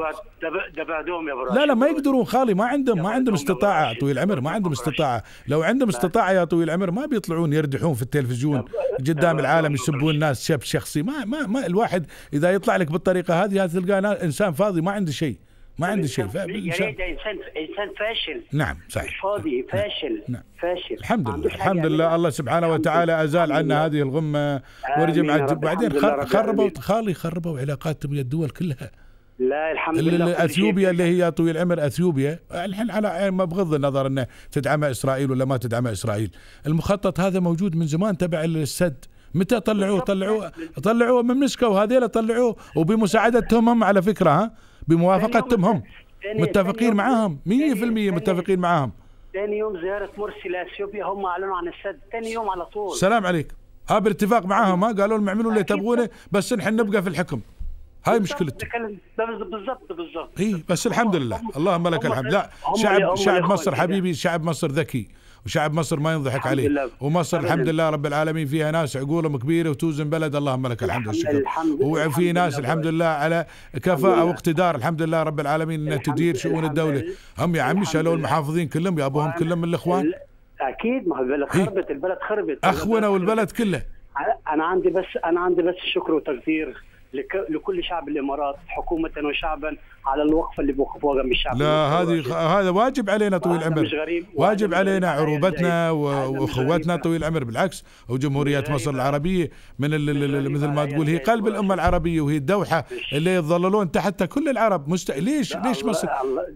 دبعدوهم يا لا لا ما يقدرون خالي ما عندهم ما عندهم استطاعه طويل العمر ما عندهم استطاعه لو عندهم استطاعه يا طويل العمر ما بيطلعون يردحون في التلفزيون قدام العالم يسبون ناس شب شخصي ما ما الواحد اذا يطلع لك بالطريقه هذه تلقاه انسان فاضي ما عنده شيء ما عنده شيء يا ريت يعني انسان انسان فاشل نعم صحيح مش فاضي نعم، فاشل نعم. فاشل الحمد لله الحمد يعني. لله الله سبحانه وتعالى ازال عنا هذه الغمه ورجع بعدين خربوا خالي خربوا علاقاتهم ويا الدول كلها لا الحمد لله اثيوبيا اللي هي طويل العمر اثيوبيا الحين على ما بغض النظر انه تدعمها اسرائيل ولا ما تدعمها اسرائيل المخطط هذا موجود من زمان تبع السد متى طلعوه طلعوه طلعوه من مسكه وهذيلا طلعوه وبمساعدتهم هم على فكره ها بموافقتهم هم متفقين معاهم 100% متفقين معاهم ثاني يوم زيارة مرسي لأثيوبيا هم أعلنوا عن السد ثاني يوم على طول سلام عليك ها بالاتفاق معاهم ها قالوا لهم اعملوا اللي تبغونه بس نحن نبقى في الحكم هاي مشكلتي بالضبط بالضبط اي بس الحمد لله اللهم لك الحمد لا شعب شعب مصر حبيبي شعب مصر ذكي وشعب مصر ما ينضحك عليه لله. ومصر الحمد لله رب العالمين فيها ناس عقولهم كبيره وتوزن بلد اللهم لك الحمد والشكر وفي ناس الحمد لله على كفاءه واقتدار الحمد لله رب العالمين انها تدير شؤون الدوله هم يا عمي شالوا المحافظين كلهم يا ابوهم كلهم من الاخوان اكيد ما البلد خربت البلد خربت اخونا والبلد كله انا عندي بس انا عندي بس شكر وتقدير لكل شعب الامارات حكومه وشعبا على الوقف اللي بوقفوها جنب الشعب لا هذه هذا واجب علينا طويل العمر مش غريب واجب علينا عروبتنا واخوتنا طويل العمر بالعكس وجمهوريه مصر العربيه من مثل ما تقول هي قلب الامه العربيه وهي الدوحه اللي يتظللون تحتها كل العرب مست... ليش ليش مصر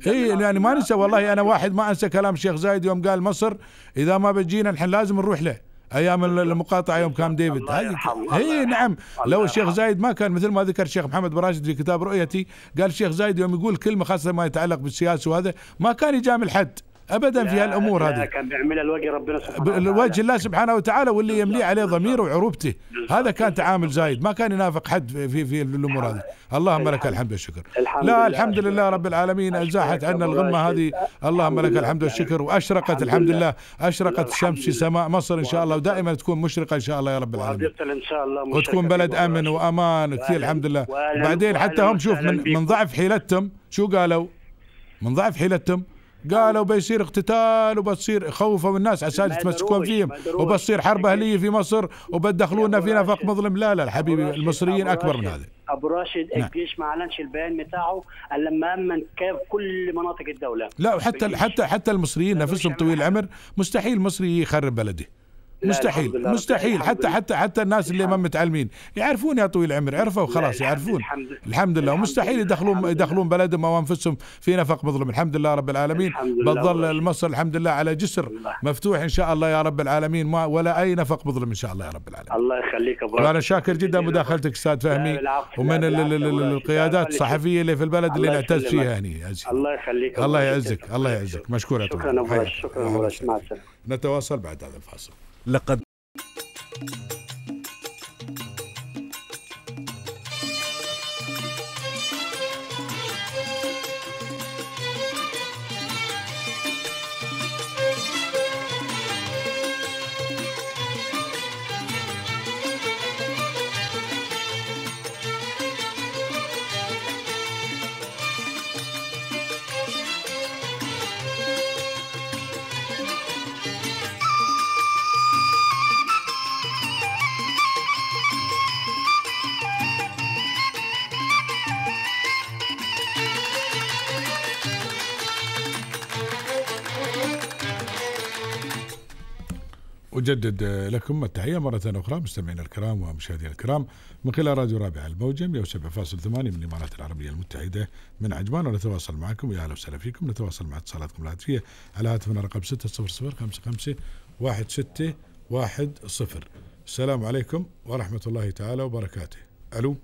اي يعني ما ننسى والله انا واحد ما انسى كلام الشيخ زايد يوم قال مصر اذا ما بتجينا نحن لازم نروح له ايام المقاطعه يوم كام ديفيد هذه اي نعم لو الشيخ زايد ما كان مثل ما ذكر الشيخ محمد براشد في كتاب رؤيتي قال الشيخ زايد يوم يقول كلمه خاصه ما يتعلق بالسياسه وهذا ما كان يجامل حد ابدا في هالامور هذه كان بيعملها الوجه ربنا سبحانه وتعالى الوجه الله سبحانه وتعالى واللي يمليه عليه ضميره وعروبته هذا كان تعامل زايد ما كان ينافق حد في في الامور هذه اللهم لك الحمد والشكر لا الحمد لله رب العالمين ازاحت عنا الغمه هذه اللهم لك الحمد والشكر واشرقت الحمد لله اشرقت الشمس في سماء مصر ان شاء الله ودائما تكون مشرقه ان شاء الله يا رب العالمين ان شاء الله وتكون بلد امن وامان كثير الحمد لله وبعدين حتى هم شوف من ضعف حيلتهم شو قالوا من ضعف حيلتهم قالوا بيصير اقتتال وبتصير من الناس عشان يتمسكون فيهم وبتصير حرب اهليه في مصر وبتدخلونا في نفق مظلم لا لا حبيبي المصريين اكبر من هذا ابو راشد نعم. الجيش ما اعلنش البيان بتاعه الا لما امن كل مناطق الدوله لا وحتى حتى حتى المصريين نفسهم طويل العمر مستحيل مصري يخرب بلده مستحيل مستحيل حتى حتى حتى الناس اللي ما متعلمين يعرفون يا طويل العمر عرفوا خلاص يعرفون الحمد, الحمد, الحمد لله ومستحيل يدخلون يدخلون بلدهم او انفسهم في نفق مظلم الحمد لله رب العالمين بتظل مصر الحمد لله على جسر الله. مفتوح ان شاء الله يا رب العالمين ما ولا اي نفق مظلم ان شاء الله يا رب العالمين الله يخليك ابو انا شاكر جدا مداخلتك استاذ فهمي ومن القيادات الصحفية اللي في البلد اللي نعتز فيها هني الله يخليك الله يعزك الله يعزك مشكور يا طويل شكرا ابو شكرا نتواصل بعد هذا الفاصل لقد أجدد لكم التحية مرة أخرى مستمعينا الكرام ومشاهدينا الكرام من خلال راديو رابع الموجة 107.8 من الإمارات العربية المتحدة من عجمان ونتواصل معكم يا أهلا وسهلا فيكم نتواصل مع اتصالاتكم الهاتفية على هاتفنا رقم 600 السلام عليكم ورحمة الله تعالى وبركاته ألو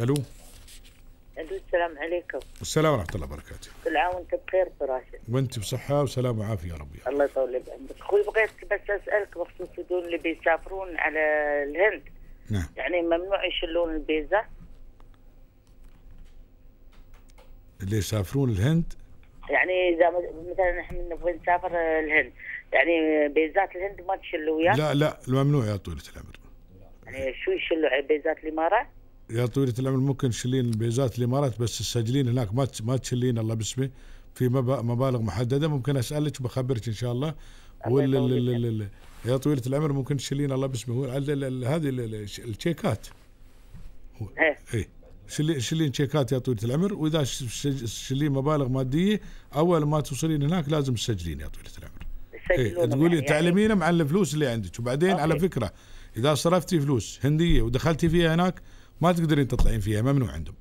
ألو السلام عليكم السلام ورحمه الله وبركاته كل عام وانت بخير راشد وانت بصحه وسلامه وعافيه يا رب الله يطول لي بعمرك اخوي بغيت بس اسالك بخصوص دول اللي بيسافرون على الهند نعم يعني ممنوع يشلون الفيزا اللي يسافرون الهند يعني اذا مثلا احنا نبغى نسافر الهند يعني بيزات الهند ما تشلوا وياه لا لا ممنوع يا طويله العمر يعني شو يشلوا بيزات الامارات يا طويلة العمر ممكن تشيلين بيزات الامارات بس تسجلين هناك ما ما تشيلين الله باسمي في مبالغ محدده ممكن اسالك وبخبرك ان شاء الله ولا يا طويله العمر ممكن تشيلين الله باسمي هو هذه الشيكات اي شيلين شيكات يا طويله العمر واذا شلين مبالغ ماديه اول ما توصلين هناك لازم تسجلين يا طويله العمر إيه تقولي يعني تعلمينه مع الفلوس اللي عندك وبعدين أوكي. على فكره اذا صرفتي فلوس هنديه ودخلتي فيها هناك ما تقدرين تطلعين فيها ممنوع عندهم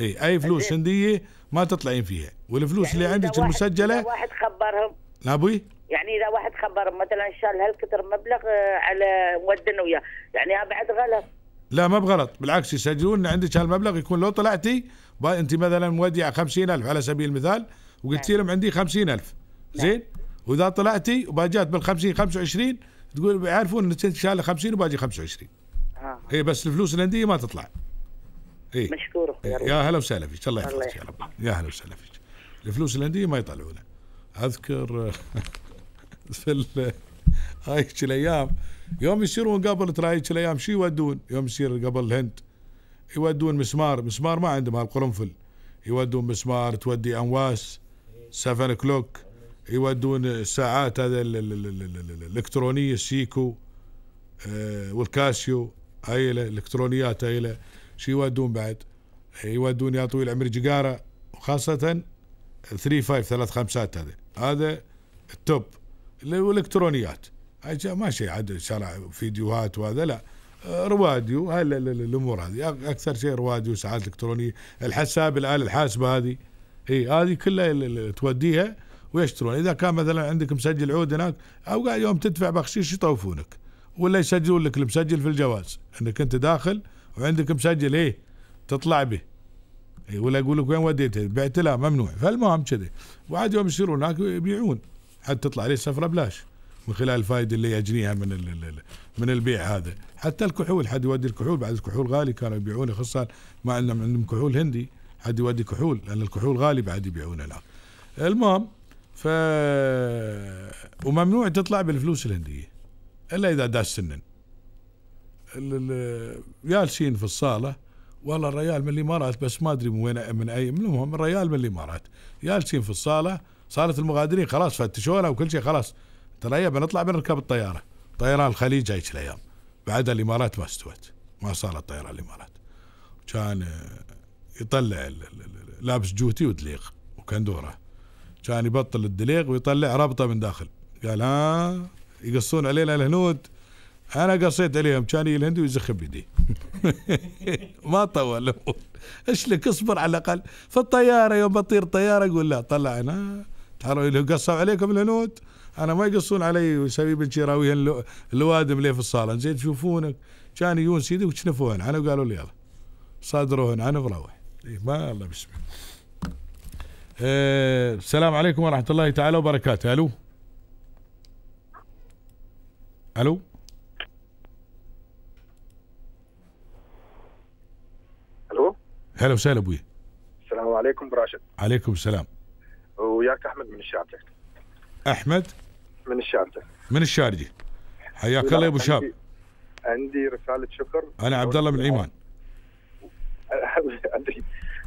اي اي فلوس هنديه ما تطلعين فيها والفلوس يعني اللي عندك المسجله إذا واحد خبرهم لا ابوي يعني اذا واحد خبرهم مثلا شال هالكثر مبلغ آه، على ودن وياه يعني هذا بعد غلط لا ما بغلط بالعكس يسجلون ان عندك هالمبلغ يكون لو طلعتي انت مثلا خمسين 50000 على سبيل المثال وقلت نعم. لهم عندي 50000 نعم. زين واذا طلعتي وباجات بال 50 25 تقول يعرفون انك انت شايله 50 وباجي 25 اي بس الفلوس الانديه ما تطلع اي مشكور اخوي يا هلا وسهلا فيك الله يحفظك يا رب يا هلا وسهلا فيك الفلوس الانديه ما يطلعونه اذكر <laughs> في هايك الايام يوم يصيرون قبل ترى هايك الايام شو يودون يوم يصير قبل الهند يودون مسمار مسمار ما عندهم هالقرنفل يودون مسمار تودي انواس 7 كلوك يودون الساعات هذا الالكترونيه السيكو آه، والكاسيو هاي الالكترونيات هاي شو يودون بعد يودون يا طويل العمر جيجاره وخاصه 3 5 ثلاث خمسات هذا هذا التوب والالكترونيات ما شيء عاد شرع فيديوهات وهذا لا رواديو هاي الامور هذه اكثر شيء رواديو ساعات الكترونيه الحساب الاله الحاسبه هذه اي هذه كلها توديها ويشترون اذا كان مثلا عندك مسجل عود هناك او قاعد يوم تدفع بخشيش يطوفونك ولا يسجلون لك المسجل في الجواز انك انت داخل وعندك مسجل ايه تطلع به اي ولا يقول لك وين وديته بعت لا ممنوع فالمهم كذي وعاد يوم يصيرون هناك يبيعون حتى تطلع عليه السفره بلاش من خلال الفائده اللي يجنيها من من البيع هذا حتى الكحول حد يودي الكحول بعد الكحول غالي كانوا يبيعونه خصوصا ما عندهم عندهم كحول هندي حد يودي كحول لان الكحول غالي بعد يبيعونه الان المهم ف وممنوع تطلع بالفلوس الهنديه الا اذا داس سنن جالسين في الصاله والله الريال من الامارات بس ما ادري من وين من اي المهم الريال من الامارات جالسين في الصاله صاله المغادرين خلاص فتشونا وكل شيء خلاص ترى بنطلع بنركب الطياره طيران الخليج هيك الايام بعد الامارات ما استوت ما صارت طيران الامارات كان آه، يطلع لابس جوتي ودليق وكندوره كان يبطل الدليق ويطلع ربطه من داخل قال ها آه، يقصون علينا الهنود انا قصيت عليهم كان الهندي ويزخ بيدي <laughs> ما طول الامور لك اصبر على الاقل في الطياره يوم بطير طياره اقول لا طلع انا تعالوا قصوا عليكم الهنود انا ما يقصون علي ويسوي بنتي راوي الوادم اللي في الصاله زين تشوفونك كان يجون سيدي وشنفوهن عنه وقالوا لي يلا صادروهن عنه إيه، وروح ما الله بسم الله إيه، السلام عليكم ورحمه الله تعالى وبركاته الو الو الو هلا وسهلا ابوي السلام عليكم براشد عليكم السلام وياك احمد من الشارجه احمد من الشارجه من الشارجه حياك الله يا ابو شاب عندي رساله شكر انا عبد الله من عمان <laughs> عندي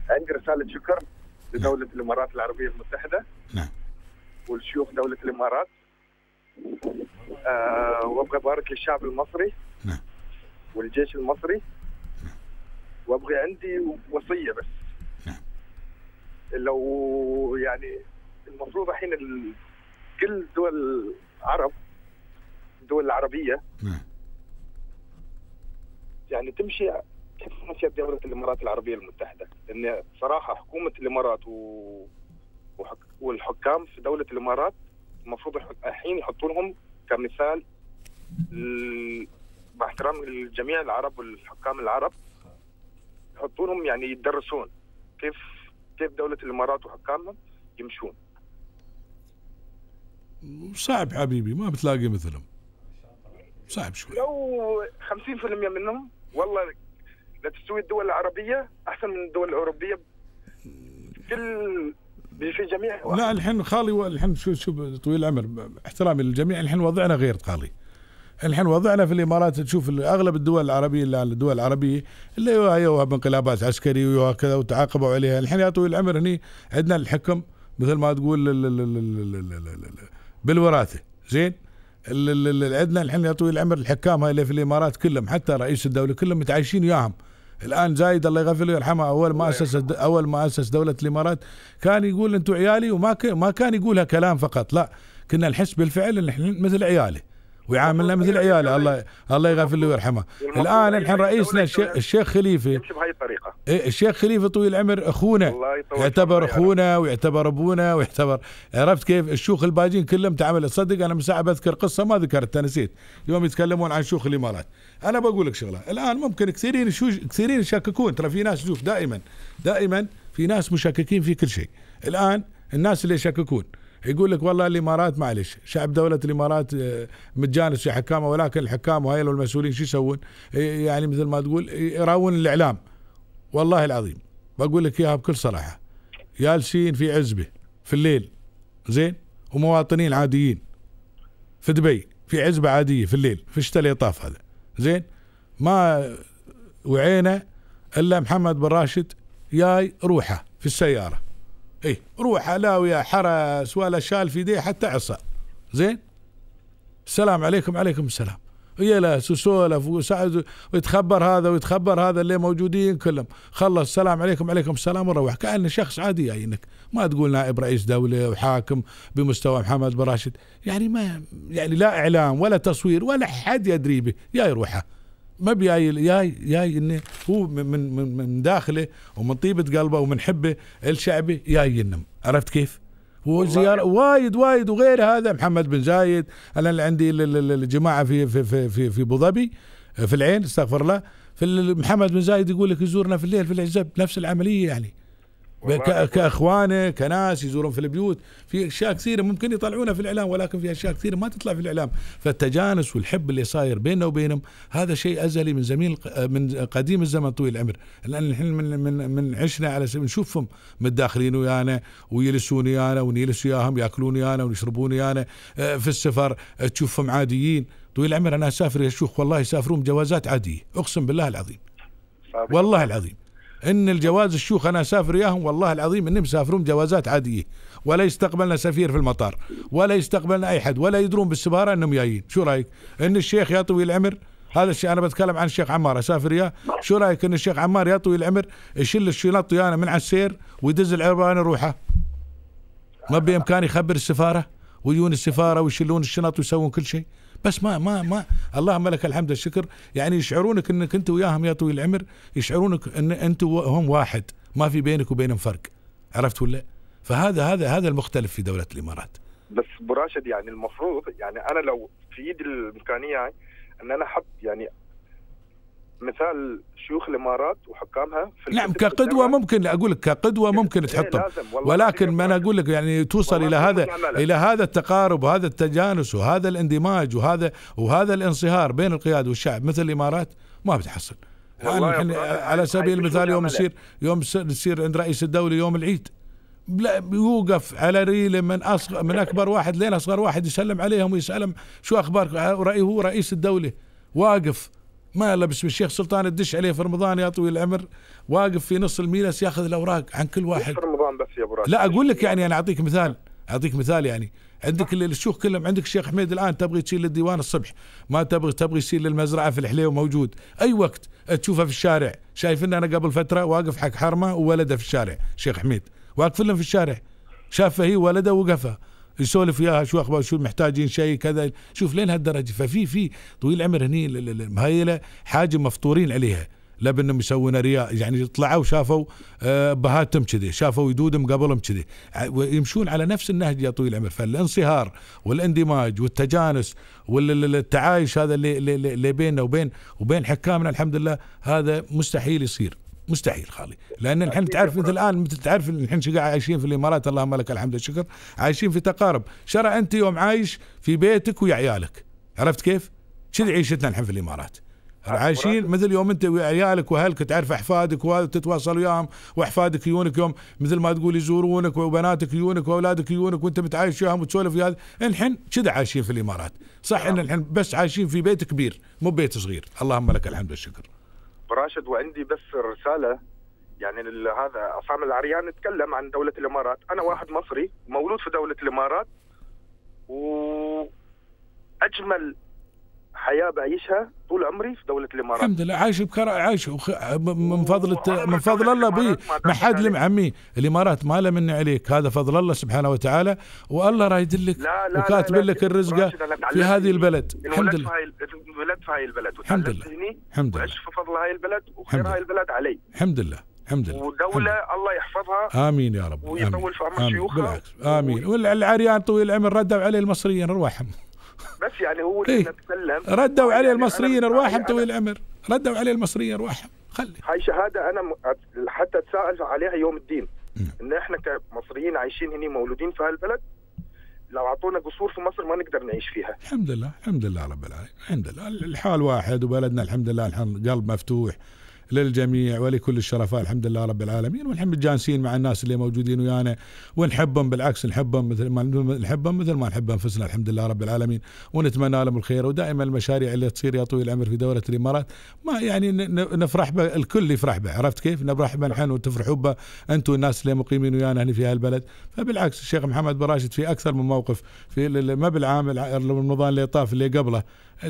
عندي رساله شكر نعم. لدوله نعم. الامارات العربيه المتحده نعم والشيوخ دوله الامارات آه، وابغى ابارك للشعب المصري نعم. والجيش المصري وابغى عندي وصيه بس نعم. لو يعني المفروض الحين كل دول العرب الدول العربيه نعم. يعني تمشي كيف مشيت دولة الإمارات العربية المتحدة لأن صراحة حكومة الإمارات و... وحك... والحكام في دولة الإمارات المفروض الحين يحطوا لهم كمثال مع احترامي لجميع العرب والحكام العرب يحطوا لهم يعني يدرسون كيف كيف دولة الإمارات وحكامها يمشون صعب حبيبي ما بتلاقي مثلهم صعب شوي لو 50% منهم والله لتستوي الدول العربية أحسن من الدول الأوروبية كل في جميع لا الحين خالي الحين شو شو طويل العمر احترامي للجميع الحين وضعنا غير خالي الحين وضعنا في الامارات تشوف اغلب الدول العربيه اللي الدول العربيه اللي يوها بانقلابات عسكريه ويوها كذا وتعاقبوا عليها الحين يا طويل العمر هني عندنا الحكم مثل ما تقول بالوراثه زين عندنا الحين يا طويل العمر الحكام هاي اللي في الامارات كلهم حتى رئيس الدوله كلهم متعايشين وياهم الان زايد الله يغفر له يرحمه اول ما اسس اول ما اسس دوله الامارات كان يقول انتم عيالي وما ما كان يقولها كلام فقط لا كنا نحس بالفعل ان احنا مثل عياله ويعاملنا مثل عياله الله يعني الله يغفر له ويرحمه الان يعني الحين رئيسنا الشيخ خليفه بهذه الطريقه إيه، الشيخ خليفه طويل العمر اخونا يعتبر اخونا ويعتبر ابونا ويعتبر عرفت كيف الشيوخ الباجين كلهم تعامل صدق انا من ساعه بذكر قصه ما ذكرتها نسيت يوم يتكلمون عن شيوخ الامارات انا بقول لك شغله الان ممكن كثيرين كثيرين يشككون ترى في ناس شوف دائما دائما في ناس مشككين في كل شيء الان الناس اللي يشككون يقول لك والله الامارات معلش شعب دوله الامارات آه، متجانس في حكامه ولكن الحكام وهيل والمسؤولين شو يسوون؟ يعني مثل ما تقول يراون الاعلام والله العظيم بقول لك اياها بكل صراحه جالسين في عزبه في الليل زين ومواطنين عاديين في دبي في عزبه عاديه في الليل في الشتاء طاف هذا زين ما وعينه الا محمد بن راشد جاي روحه في السياره اي روح ويا حرس ولا شال في يديه حتى عصا زين السلام عليكم عليكم السلام يلس وسولف ويتخبر هذا ويتخبر هذا اللي موجودين كلهم خلص السلام عليكم عليكم السلام وروح كأنه شخص عادي جايينك ما تقول نائب رئيس دولة وحاكم بمستوى محمد براشد يعني ما يعني لا إعلام ولا تصوير ولا حد يدري به يا يروحه ما بياي جاي جاي انه هو من من من داخله ومن طيبه قلبه ومن حبه الشعبي جاي ينم عرفت كيف؟ وزيارة وايد وايد وغير هذا محمد بن زايد انا اللي عندي الجماعه في في في في, في ابو ظبي في العين استغفر الله في محمد بن زايد يقول لك يزورنا في الليل في العزب نفس العمليه يعني كاخوانه كناس يزورون في البيوت في اشياء كثيره ممكن يطلعونها في الاعلام ولكن في اشياء كثيره ما تطلع في الاعلام فالتجانس والحب اللي صاير بيننا وبينهم هذا شيء ازلي من زميل من قديم الزمن طويل العمر الان الحين من من من عشنا على سبيل نشوفهم متداخلين ويانا ويلسون ويانا ونجلس وياهم ياكلون ويانا ويشربون ويانا آه، في السفر آه، تشوفهم عاديين طويل العمر انا اسافر يا شيوخ والله يسافرون بجوازات عاديه اقسم بالله العظيم والله العظيم ان الجواز الشيوخ انا اسافر وياهم والله العظيم انهم مسافرون جوازات عاديه ولا يستقبلنا سفير في المطار ولا يستقبلنا اي حد ولا يدرون بالسفاره انهم جايين شو رايك ان الشيخ يا طويل العمر هذا الشيء انا بتكلم عن الشيخ عمار اسافر وياه شو رايك ان الشيخ عمار يا طويل العمر يشيل الشنط ويانا من على السير ويدز العربان روحه ما بامكانه يخبر السفاره ويجون السفاره ويشيلون الشنط ويسوون كل شيء بس ما ما ما اللهم لك الحمد والشكر يعني يشعرونك انك انت وياهم يا طويل العمر يشعرونك ان انت وهم واحد ما في بينك وبينهم فرق عرفت ولا فهذا هذا هذا المختلف في دوله الامارات بس براشد يعني المفروض يعني انا لو في يدي الامكانيه يعني ان انا احط يعني مثال شيوخ الامارات وحكامها في نعم كقدوه ممكن اقول لك كقدوه إيه، ممكن إيه، تحطهم ولكن ما انا اقول لك يعني توصل الى هذا الى هذا التقارب وهذا التجانس وهذا الاندماج وهذا وهذا الانصهار بين القياده والشعب مثل الامارات ما بتحصل يعني على سبيل المثال يوم يصير يوم يصير عند رئيس الدوله يوم العيد يوقف على ريله من اصغر من اكبر واحد لين اصغر واحد يسلم عليهم ويسالهم شو اخبارك هو رئيس الدوله واقف ما لبس الشيخ سلطان الدش عليه في رمضان يا طويل العمر واقف في نص الميلس ياخذ الاوراق عن كل واحد في رمضان بس يا ابو راشد لا اقول لك يعني انا اعطيك مثال اعطيك مثال يعني عندك الشيوخ كلهم عندك الشيخ حميد الان تبغي تشيل للديوان الصبح ما تبغي تبغي تشيل للمزرعه في الحليو موجود اي وقت تشوفه في الشارع شايفين انا قبل فتره واقف حق حرمه وولده في الشارع شيخ حميد واقف لهم في الشارع شافه هي ولده وقفه يسولف وياها شو اخبار شو محتاجين شيء كذا شوف لين هالدرجه ففي في طويل العمر هني المهيله حاجه مفطورين عليها لا بانهم يسوون رياء يعني طلعوا شافوا آه، بهاتهم كذي شافوا يدودهم قبلهم كذي ويمشون على نفس النهج يا طويل العمر فالانصهار والاندماج والتجانس والتعايش هذا اللي, اللي بيننا وبين وبين حكامنا الحمد لله هذا مستحيل يصير مستحيل خالي لان الحين تعرف مثل الان مثل تعرف الحين عايشين في الامارات اللهم لك الحمد والشكر عايشين في تقارب شرع انت يوم عايش في بيتك ويا عيالك عرفت كيف؟ شذي عيشتنا الحين في الامارات عايشين مثل يوم انت وعيالك واهلك تعرف احفادك وهذا تتواصل وياهم واحفادك يجونك يوم مثل ما تقول يزورونك وبناتك يجونك واولادك يجونك وانت متعايش وياهم وتسولف ويا الحين كذا عايشين في الامارات صح نعم. ان الحين بس عايشين في بيت كبير مو بيت صغير اللهم لك الحمد والشكر براشد وعندي بس رساله يعني هذا عصام العريان اتكلم عن دوله الامارات، انا واحد مصري مولود في دوله الامارات وأجمل حياه بعيشها طول عمري في دوله الامارات الحمد لله عايش بكرة عايش وخ... من فضل من فضل الله بي ما حد عمي الامارات ما له مني عليك هذا فضل الله سبحانه وتعالى والله رايد لك وكاتب لك الرزقه في هذه البلد الحمد لله البلد في هاي البلد الحمد لله الحمد لله في فضل هاي البلد وخير هاي البلد علي الحمد لله الحمد لله ودولة الله يحفظها امين يا رب ويطول في عمر شيوخها امين والعريان طويل العمر ردوا عليه المصريين ارواحهم بس يعني هو اللي إيه؟ نتكلم يعني يعني ردوا عليه المصريين ارواحهم طويل الامر ردوا عليه المصريين ارواحهم خلي هاي شهاده انا حتى اتساءل عليها يوم الدين م. نعم. ان احنا كمصريين عايشين هنا مولودين في هالبلد لو اعطونا قصور في مصر ما نقدر نعيش فيها الحمد لله الحمد لله رب العالمين الحمد لله الحال واحد وبلدنا الحمد لله الحمد قلب مفتوح للجميع ولكل الشرفاء الحمد لله رب العالمين ونحن متجانسين مع الناس اللي موجودين ويانا ونحبهم بالعكس نحبهم مثل ما نحبهم مثل ما نحب انفسنا الحمد لله رب العالمين ونتمنى لهم الخير ودائما المشاريع اللي تصير يا طويل العمر في دوله الامارات ما يعني نفرح به الكل يفرح به عرفت كيف؟ نفرح به نحن وتفرحوا به انتم الناس اللي مقيمين ويانا هنا في هالبلد فبالعكس الشيخ محمد بن راشد في اكثر من موقف في ما بالعام رمضان اللي طاف اللي قبله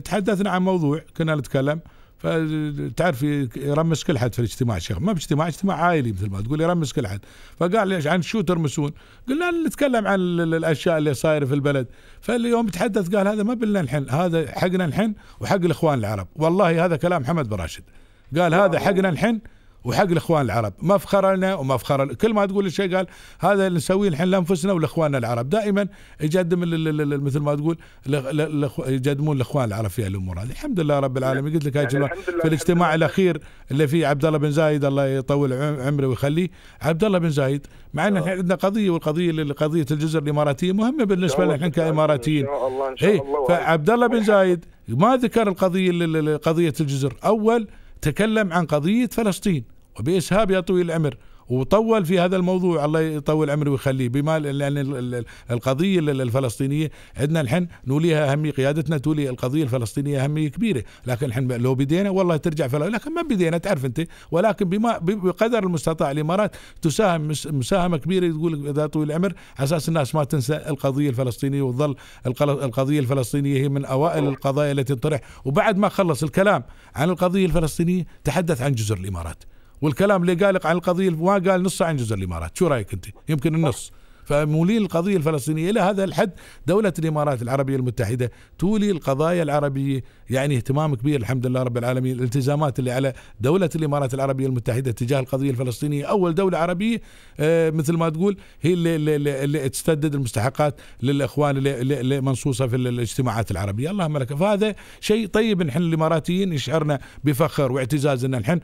تحدثنا عن موضوع كنا نتكلم فتعرفي يرمس كل حد في الاجتماع شيخ ما باجتماع اجتماع عائلي مثل ما تقول يرمس كل حد فقال ليش عن شو ترمسون قلنا نتكلم عن الاشياء اللي صايره في البلد فاليوم تحدث قال هذا ما بلنا الحين هذا حقنا الحين وحق الاخوان العرب والله هذا كلام محمد براشد قال هذا حقنا الحين وحق الاخوان العرب ما لنا وما فخر كل ما تقول شيء قال هذا اللي نسويه الحين لانفسنا ولاخواننا العرب دائما يقدم مثل ما تقول يقدمون الاخوان العرب في الامور هذه الحمد لله رب العالمين قلت لك هاي يعني في الاجتماع الاخير اللي فيه عبد الله بن زايد الله يطول عمره ويخليه عبد الله بن زايد مع ان احنا آه. عندنا قضيه والقضيه قضيه الجزر الاماراتيه مهمه بالنسبه لنا احنا كاماراتيين اي فعبد الله إيه، بن <laughs> زايد ما ذكر القضيه قضيه الجزر اول تكلم عن قضيه فلسطين وبإسهاب يا طويل العمر وطول في هذا الموضوع الله يطول عمره ويخليه بما لان القضيه الفلسطينيه عندنا الحين نوليها اهميه قيادتنا تولي القضيه الفلسطينيه اهميه كبيره لكن الحين لو بدينا والله ترجع فلا لكن ما بدينا تعرف انت ولكن بما بقدر المستطاع الامارات تساهم مساهمه كبيره تقول اذا طويل العمر على اساس الناس ما تنسى القضيه الفلسطينيه وتظل القضيه الفلسطينيه هي من اوائل القضايا التي تنطرح وبعد ما خلص الكلام عن القضيه الفلسطينيه تحدث عن جزر الامارات والكلام اللي قالق عن القضيه ما قال نص عن جزر الامارات شو رايك انت يمكن النص فمولين القضية الفلسطينية إلى هذا الحد دولة الإمارات العربية المتحدة تولي القضايا العربية يعني اهتمام كبير الحمد لله رب العالمين الالتزامات اللي على دولة الإمارات العربية المتحدة تجاه القضية الفلسطينية أول دولة عربية آه، مثل ما تقول هي اللي, اللي, اللي تستدد المستحقات للإخوان اللي, اللي منصوصة في الاجتماعات العربية اللهم لك فهذا شيء طيب نحن الإماراتيين يشعرنا بفخر واعتزاز أن نحن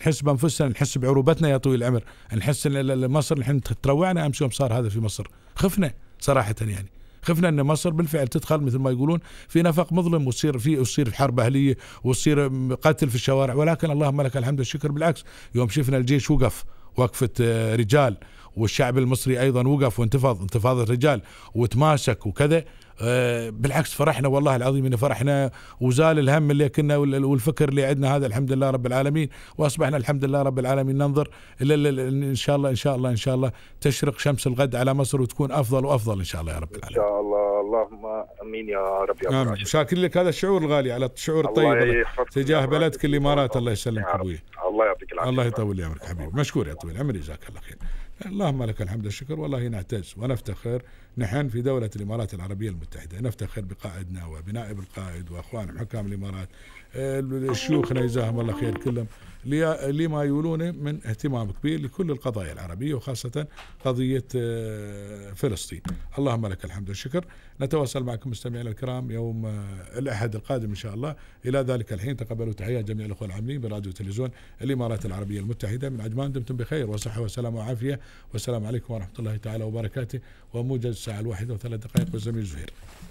نحس بأنفسنا نحس بعروبتنا يا طويل العمر نحس أن مصر نحن تروعنا أمس يوم صار هذا في مصر خفنا صراحة يعني خفنا ان مصر بالفعل تدخل مثل ما يقولون في نفق مظلم وتصير في تصير حرب اهليه وتصير قتل في الشوارع ولكن اللهم لك الحمد والشكر بالعكس يوم شفنا الجيش وقف وقفه آه، رجال والشعب المصري ايضا وقف وانتفض انتفاضه رجال وتماسك وكذا آه، بالعكس فرحنا والله العظيم ان فرحنا وزال الهم اللي كنا والفكر اللي عندنا هذا الحمد لله رب العالمين واصبحنا الحمد لله رب العالمين ننظر الى ان شاء الله ان شاء الله ان شاء الله تشرق شمس الغد على مصر وتكون افضل وافضل ان شاء الله يا رب العالمين. ان شاء الله اللهم امين يا رب يا رب. شاكر لك هذا الشعور الغالي على الشعور الطيب تجاه بلدك الامارات الله يسلمك ابوي. الله يعطيك العافيه. الله يطول لي عمرك حبيبي مشكور يا طويل العمر جزاك الله خير. اللهم لك الحمد والشكر والله نعتز ونفتخر نحن في دولة الإمارات العربية المتحدة نفتخر بقائدنا وبنائب القائد وأخوان حكام الإمارات آه، الشيوخ جزاهم الله خير كلهم لما يولون من اهتمام كبير لكل القضايا العربية وخاصة قضية آه، فلسطين اللهم لك الحمد والشكر نتواصل معكم مستمعينا الكرام يوم آه، الأحد القادم إن شاء الله إلى ذلك الحين تقبلوا تحيات جميع الأخوة العاملين براديو وتلفزيون الإمارات العربية المتحدة من عجمان دمتم بخير وصحة وسلامة وعافية والسلام عليكم ورحمة الله تعالى وبركاته وموجز الساعة الواحدة وثلاث دقائق والزميل زهير